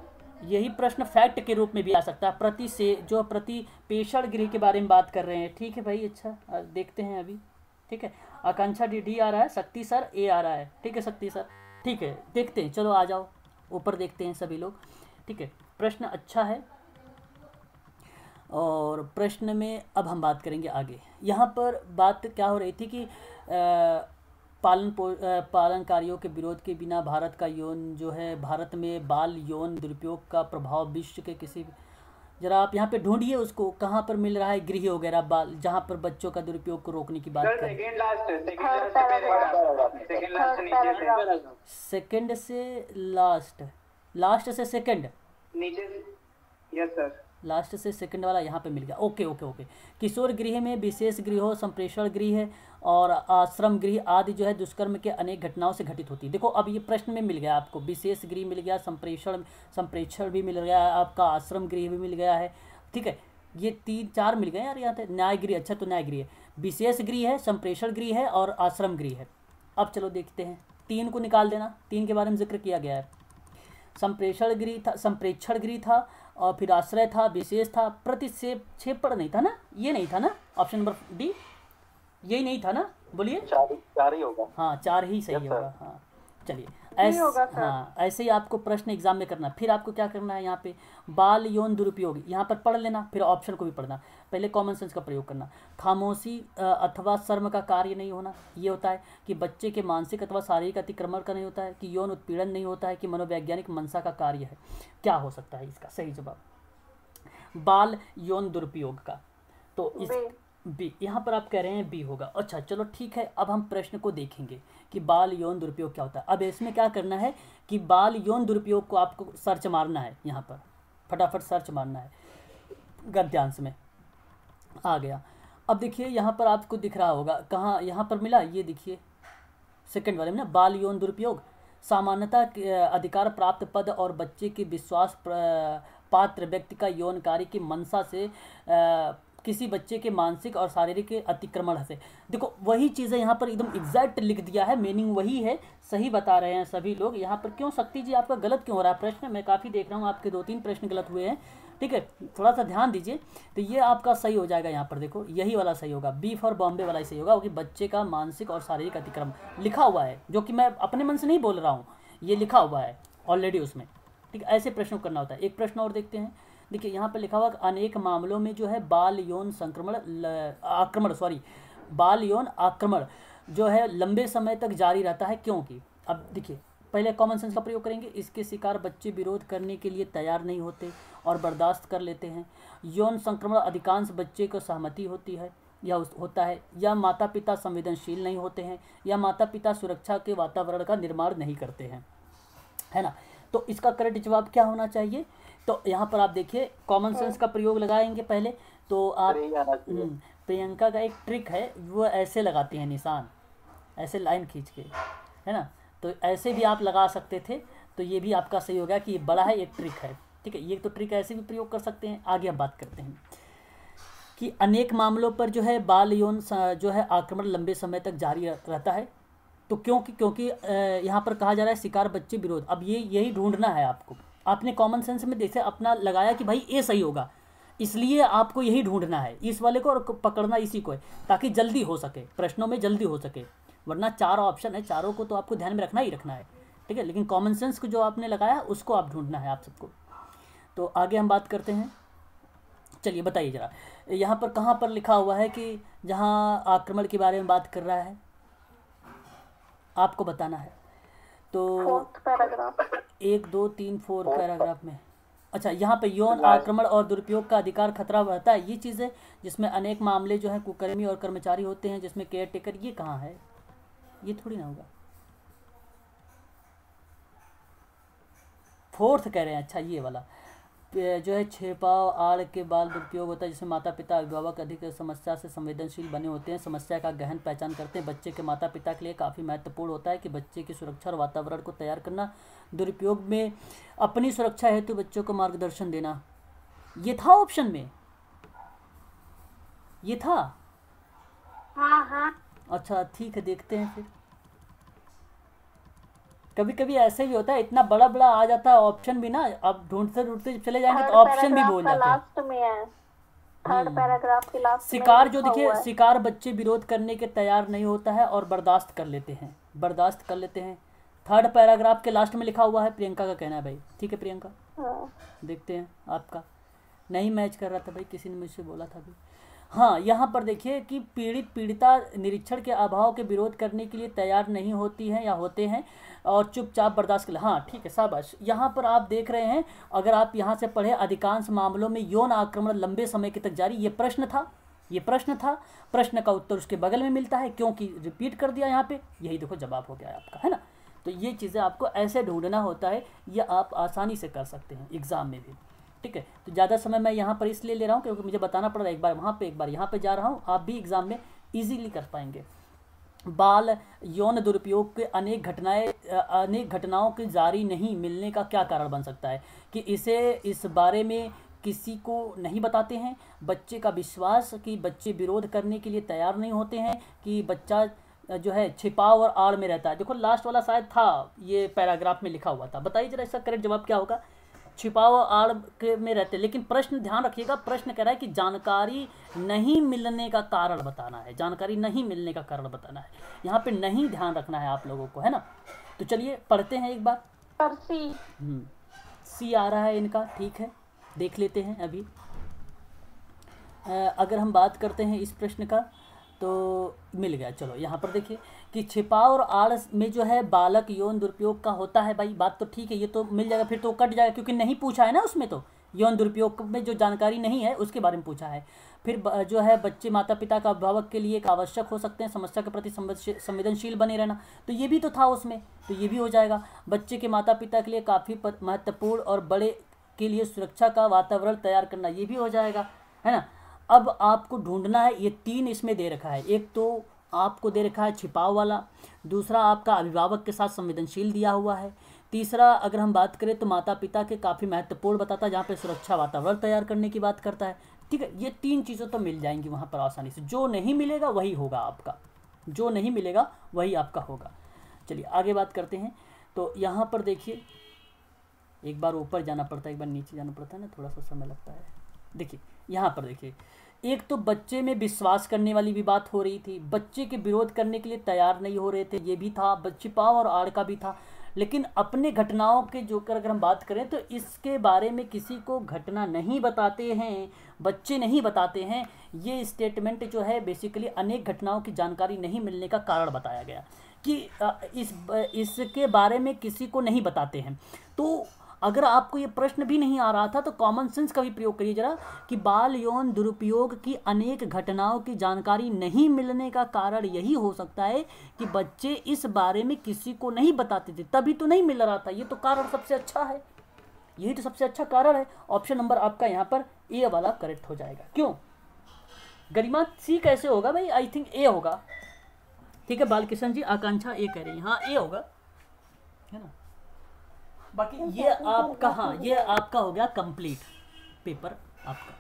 यही प्रश्न फैक्ट के रूप में भी आ सकता है प्रति से जो प्रति पेशण गृह के बारे में बात कर रहे हैं ठीक है भाई अच्छा देखते हैं अभी ठीक है आकांक्षा डी डी आ रहा है शक्ति सर ए आ रहा है ठीक है शक्ति सर ठीक है देखते हैं चलो आ जाओ ऊपर देखते हैं सभी लोग ठीक है प्रश्न अच्छा है और प्रश्न में अब हम बात करेंगे आगे यहाँ पर बात क्या हो रही थी कि आ, पालन पालन कार्यों के विरोध के बिना भारत का यौन जो है भारत में बाल यौन दुरुपयोग का प्रभाव विश्व के किसी जरा आप यहाँ पे ढूंढिए उसको कहाँ पर मिल रहा है गृह वगैरह बाल जहाँ पर बच्चों का दुरुपयोग को रोकने की बात कर सेकंड से लास्ट लास्ट से सेकंड सर लास्ट से सेकंड वाला यहाँ पे मिल गया ओके ओके ओके किशोर गृह में विशेष गृह संप्रेषण गृह है और आश्रम गृह आदि जो है दुष्कर्म के अनेक घटनाओं से घटित होती है देखो अब ये प्रश्न में मिल गया आपको विशेष गृह मिल गया संप्रेषण संप्रेक्षण भी मिल गया आपका आश्रम गृह भी मिल गया है ठीक है ये तीन चार मिल गए यार यहाँ थे न्याय गृह अच्छा तो न्याय गृह विशेष गृह है संप्रेषण गृह है और आश्रम गृह है अब चलो देखते हैं तीन को निकाल देना तीन के बारे में जिक्र किया गया है संप्रेषण गृह था संप्रेक्षण गृह था और फिर आश्रय था विशेष था प्रतिक्षेप छेपड़ नहीं था ना ये नहीं था ना ऑप्शन नंबर डी यही नहीं था ना बोलिए चार, चार ही होगा हाँ चार ही सही होगा हाँ चलिए ऐसे हाँ ऐसे ही आपको प्रश्न एग्जाम में करना फिर आपको क्या करना है यहाँ पे बाल यौन दुरुपयोग यहाँ पर पढ़ लेना फिर ऑप्शन को भी पढ़ना पहले कॉमन सेंस का प्रयोग करना खामोशी अथवा शर्म का कार्य नहीं होना ये होता है कि बच्चे के मानसिक अथवा शारीरिक अतिक्रमण का नहीं होता है कि यौन उत्पीड़न नहीं होता है कि मनोवैज्ञानिक मनसा का कार्य है क्या हो सकता है इसका सही जवाब बाल यौन दुरुपयोग का तो इस बी यहाँ पर आप कह रहे हैं बी होगा अच्छा चलो ठीक है अब हम प्रश्न को देखेंगे कि बाल यौन दुरुपयोग क्या होता है अब इसमें क्या करना है कि बाल यौन दुरुपयोग को आपको सर्च मारना है यहाँ पर फटाफट सर्च मारना है गद्यांश में आ गया अब देखिए यहाँ पर आपको दिख रहा होगा कहाँ यहाँ पर मिला ये देखिए सेकंड वाले में ना बाल यौन दुरुपयोग के अधिकार प्राप्त पद और बच्चे के विश्वास पात्र व्यक्ति का यौन कार्य की मनसा से आ, किसी बच्चे के मानसिक और शारीरिक अतिक्रमण से देखो वही चीज़ें यहाँ पर एकदम एग्जैक्ट लिख दिया है मीनिंग वही है सही बता रहे हैं सभी लोग यहाँ पर क्यों शक्ति जी आपका गलत क्यों हो रहा है प्रश्न मैं काफ़ी देख रहा हूँ आपके दो तीन प्रश्न गलत हुए हैं ठीक है थोड़ा सा ध्यान दीजिए तो ये आपका सही हो जाएगा यहाँ पर देखो यही वाला सही होगा बी फॉर बॉम्बे वाला ही सही होगा क्योंकि बच्चे का मानसिक और शारीरिक अतिक्रम लिखा हुआ है जो कि मैं अपने मन से नहीं बोल रहा हूँ ये लिखा हुआ है ऑलरेडी उसमें ठीक है ऐसे प्रश्नों करना होता है एक प्रश्न और देखते हैं देखिए यहाँ पे लिखा हुआ अनेक मामलों में जो है बाल यौन संक्रमण आक्रमण सॉरी बाल यौन आक्रमण जो है लंबे समय तक जारी रहता है क्योंकि अब देखिए पहले कॉमन सेंस का प्रयोग करेंगे इसके शिकार बच्चे विरोध करने के लिए तैयार नहीं होते और बर्दाश्त कर लेते हैं यौन संक्रमण अधिकांश बच्चे को सहमति होती है या उस होता है या माता पिता संवेदनशील नहीं होते हैं या माता पिता सुरक्षा के वातावरण का निर्माण नहीं करते हैं है ना तो इसका करेक्ट जवाब क्या होना चाहिए तो यहाँ पर आप देखिए कॉमन सेंस का प्रयोग लगाएंगे पहले तो आप प्रियंका का हम्म, एक ट्रिक है वो ऐसे लगाती हैं निशान ऐसे लाइन खींच के है ना तो ऐसे भी आप लगा सकते थे तो ये भी आपका सही हो गया कि ये बड़ा है ये ट्रिक है ठीक है ये तो ट्रिक ऐसे भी प्रयोग कर सकते हैं आगे हम बात करते हैं कि अनेक मामलों पर जो है बाल यौन जो है आक्रमण लंबे समय तक जारी रहता है तो क्योंकि क्योंकि यहाँ पर कहा जा रहा है शिकार बच्चे विरोध अब ये यही ढूंढना है आपको आपने कॉमन सेंस में देखे अपना लगाया कि भाई ए सही होगा इसलिए आपको यही ढूंढना है इस वाले को और पकड़ना इसी को है ताकि जल्दी हो सके प्रश्नों में जल्दी हो सके वरना चार ऑप्शन है चारों को तो आपको ध्यान में रखना ही रखना है ठीक है लेकिन कॉमन सेंस को जो आपने लगाया उसको आप ढूंढना है आप सबको तो आगे हम बात करते हैं चलिए बताइए ज़रा यहाँ पर कहाँ पर लिखा हुआ है कि जहाँ आक्रमण के बारे में बात कर रहा है आपको बताना है तो एक दो तीन फोर पैराग्राफ में अच्छा यहाँ पे यौन आक्रमण और दुरुपयोग का अधिकार खतरा रहता है ये चीज़ है जिसमें अनेक मामले जो है कुकर्मी और कर्मचारी होते हैं जिसमें केयर टेकर ये कहाँ है ये थोड़ी ना होगा फोर्थ कह रहे हैं अच्छा ये वाला जो है छिपाव आड़ के बाल दुरुपयोग होता है जिसमें माता पिता अभिभावक अधिक समस्या से संवेदनशील बने होते हैं समस्या का गहन पहचान करते हैं बच्चे के माता पिता के लिए काफ़ी महत्वपूर्ण होता है कि बच्चे की सुरक्षा और वातावरण को तैयार करना दुरुपयोग में अपनी सुरक्षा हेतु बच्चों को मार्गदर्शन देना ये था ऑप्शन में ये था हाँ हाँ अच्छा ठीक है देखते हैं फिर कभी कभी ऐसे भी होता है इतना बड़ा बड़ा आ जाता है ऑप्शन भी ना आप ढूंढते ढूंढते चले जाएंगे तो ऑप्शन भी बोल जाते हैं हम्म। शिकार जो देखिए शिकार बच्चे विरोध करने के तैयार नहीं होता है और बर्दाश्त कर लेते हैं बर्दाश्त कर लेते हैं थर्ड पैराग्राफ के लास्ट में लिखा हुआ है प्रियंका का कहना है भाई ठीक है प्रियंका हाँ। देखते हैं आपका नहीं मैच कर रहा था भाई किसी ने मुझसे बोला था भाई हाँ यहाँ पर देखिए कि पीड़ित पीड़िता निरीक्षण के अभाव के विरोध करने के लिए तैयार नहीं होती हैं या होते हैं और चुपचाप बर्दाश्त कर हाँ ठीक है शाबाश यहाँ पर आप देख रहे हैं अगर आप यहाँ से पढ़े अधिकांश मामलों में यौन आक्रमण लंबे समय के तक जारी ये प्रश्न था ये प्रश्न था प्रश्न का उत्तर उसके बगल में मिलता है क्योंकि रिपीट कर दिया यहाँ पे यही देखो जवाब हो गया आपका है ना तो ये चीज़ें आपको ऐसे ढूंढना होता है ये आप आसानी से कर सकते हैं एग्ज़ाम में भी ठीक है तो ज़्यादा समय मैं यहाँ पर इसलिए ले रहा हूँ क्योंकि मुझे बताना पड़ रहा है एक बार वहाँ पर एक बार यहाँ पर जा रहा हूँ आप भी एग्ज़ाम में ईजीली कर पाएंगे बाल यौन दुरुपयोग के अनेक घटनाएं अनेक घटनाओं के जारी नहीं मिलने का क्या कारण बन सकता है कि इसे इस बारे में किसी को नहीं बताते हैं बच्चे का विश्वास कि बच्चे विरोध करने के लिए तैयार नहीं होते हैं कि बच्चा जो है छिपाव और आड़ में रहता है देखो लास्ट वाला शायद था ये पैराग्राफ में लिखा हुआ था बताइए जरा इसका करेक्ट जवाब क्या होगा छिपाव आड़ के में रहते लेकिन प्रश्न ध्यान रखिएगा प्रश्न कह रहा है कि जानकारी नहीं मिलने का कारण बताना है जानकारी नहीं मिलने का कारण बताना है यहाँ पे नहीं ध्यान रखना है आप लोगों को है ना तो चलिए पढ़ते हैं एक बार सी हम्म, सी आ रहा है इनका ठीक है देख लेते हैं अभी अगर हम बात करते हैं इस प्रश्न का तो मिल गया चलो यहाँ पर देखिए कि छिपाव और आड़ में जो है बालक यौन दुरुपयोग का होता है भाई बात तो ठीक है ये तो मिल जाएगा फिर तो कट जाएगा क्योंकि नहीं पूछा है ना उसमें तो यौन दुरुपयोग में जो जानकारी नहीं है उसके बारे में पूछा है फिर जो है बच्चे माता पिता का अभिभावक के लिए एक आवश्यक हो सकते हैं समस्या के प्रति संवेदनशील बने रहना तो ये भी तो था उसमें तो ये भी हो जाएगा बच्चे के माता पिता के लिए काफ़ी महत्वपूर्ण और बड़े के लिए सुरक्षा का वातावरण तैयार करना ये भी हो जाएगा है ना अब आपको ढूंढना है ये तीन इसमें दे रखा है एक तो आपको दे रखा है छिपाव वाला दूसरा आपका अभिभावक के साथ संवेदनशील दिया हुआ है तीसरा अगर हम बात करें तो माता पिता के काफ़ी महत्वपूर्ण बताता है जहाँ पर सुरक्षा वातावरण तैयार करने की बात करता है ठीक है ये तीन चीज़ें तो मिल जाएंगी वहाँ पर आसानी से जो नहीं मिलेगा वही होगा आपका जो नहीं मिलेगा वही आपका होगा चलिए आगे बात करते हैं तो यहाँ पर देखिए एक बार ऊपर जाना पड़ता है एक बार नीचे जाना पड़ता है ना थोड़ा सा समय लगता है देखिए यहाँ पर देखिए एक तो बच्चे में विश्वास करने वाली भी बात हो रही थी बच्चे के विरोध करने के लिए तैयार नहीं हो रहे थे ये भी था बच्चे पाव और आड़ का भी था लेकिन अपने घटनाओं के जो कर अगर हम बात करें तो इसके बारे में किसी को घटना नहीं बताते हैं बच्चे नहीं बताते हैं ये स्टेटमेंट जो है बेसिकली अनेक घटनाओं की जानकारी नहीं मिलने का कारण बताया गया कि इस इसके बारे में किसी को नहीं बताते हैं तो अगर आपको ये प्रश्न भी नहीं आ रहा था तो कॉमन सेंस का भी प्रयोग करिए जरा कि बाल यौन दुरुपयोग की अनेक घटनाओं की जानकारी नहीं मिलने का कारण यही हो सकता है कि बच्चे इस बारे में किसी को नहीं बताते थे तभी तो नहीं मिल रहा था ये तो कारण सबसे अच्छा है यही तो सबसे अच्छा कारण है ऑप्शन नंबर आपका यहाँ पर ए वाला करेक्ट हो जाएगा क्यों गरिमा सी कैसे होगा भाई आई थिंक ए होगा ठीक है बालकिशन जी आकांक्षा ए कह रही है हाँ ए होगा है ना बाकी ये आपका हाँ ये आपका हो गया कंप्लीट पेपर आपका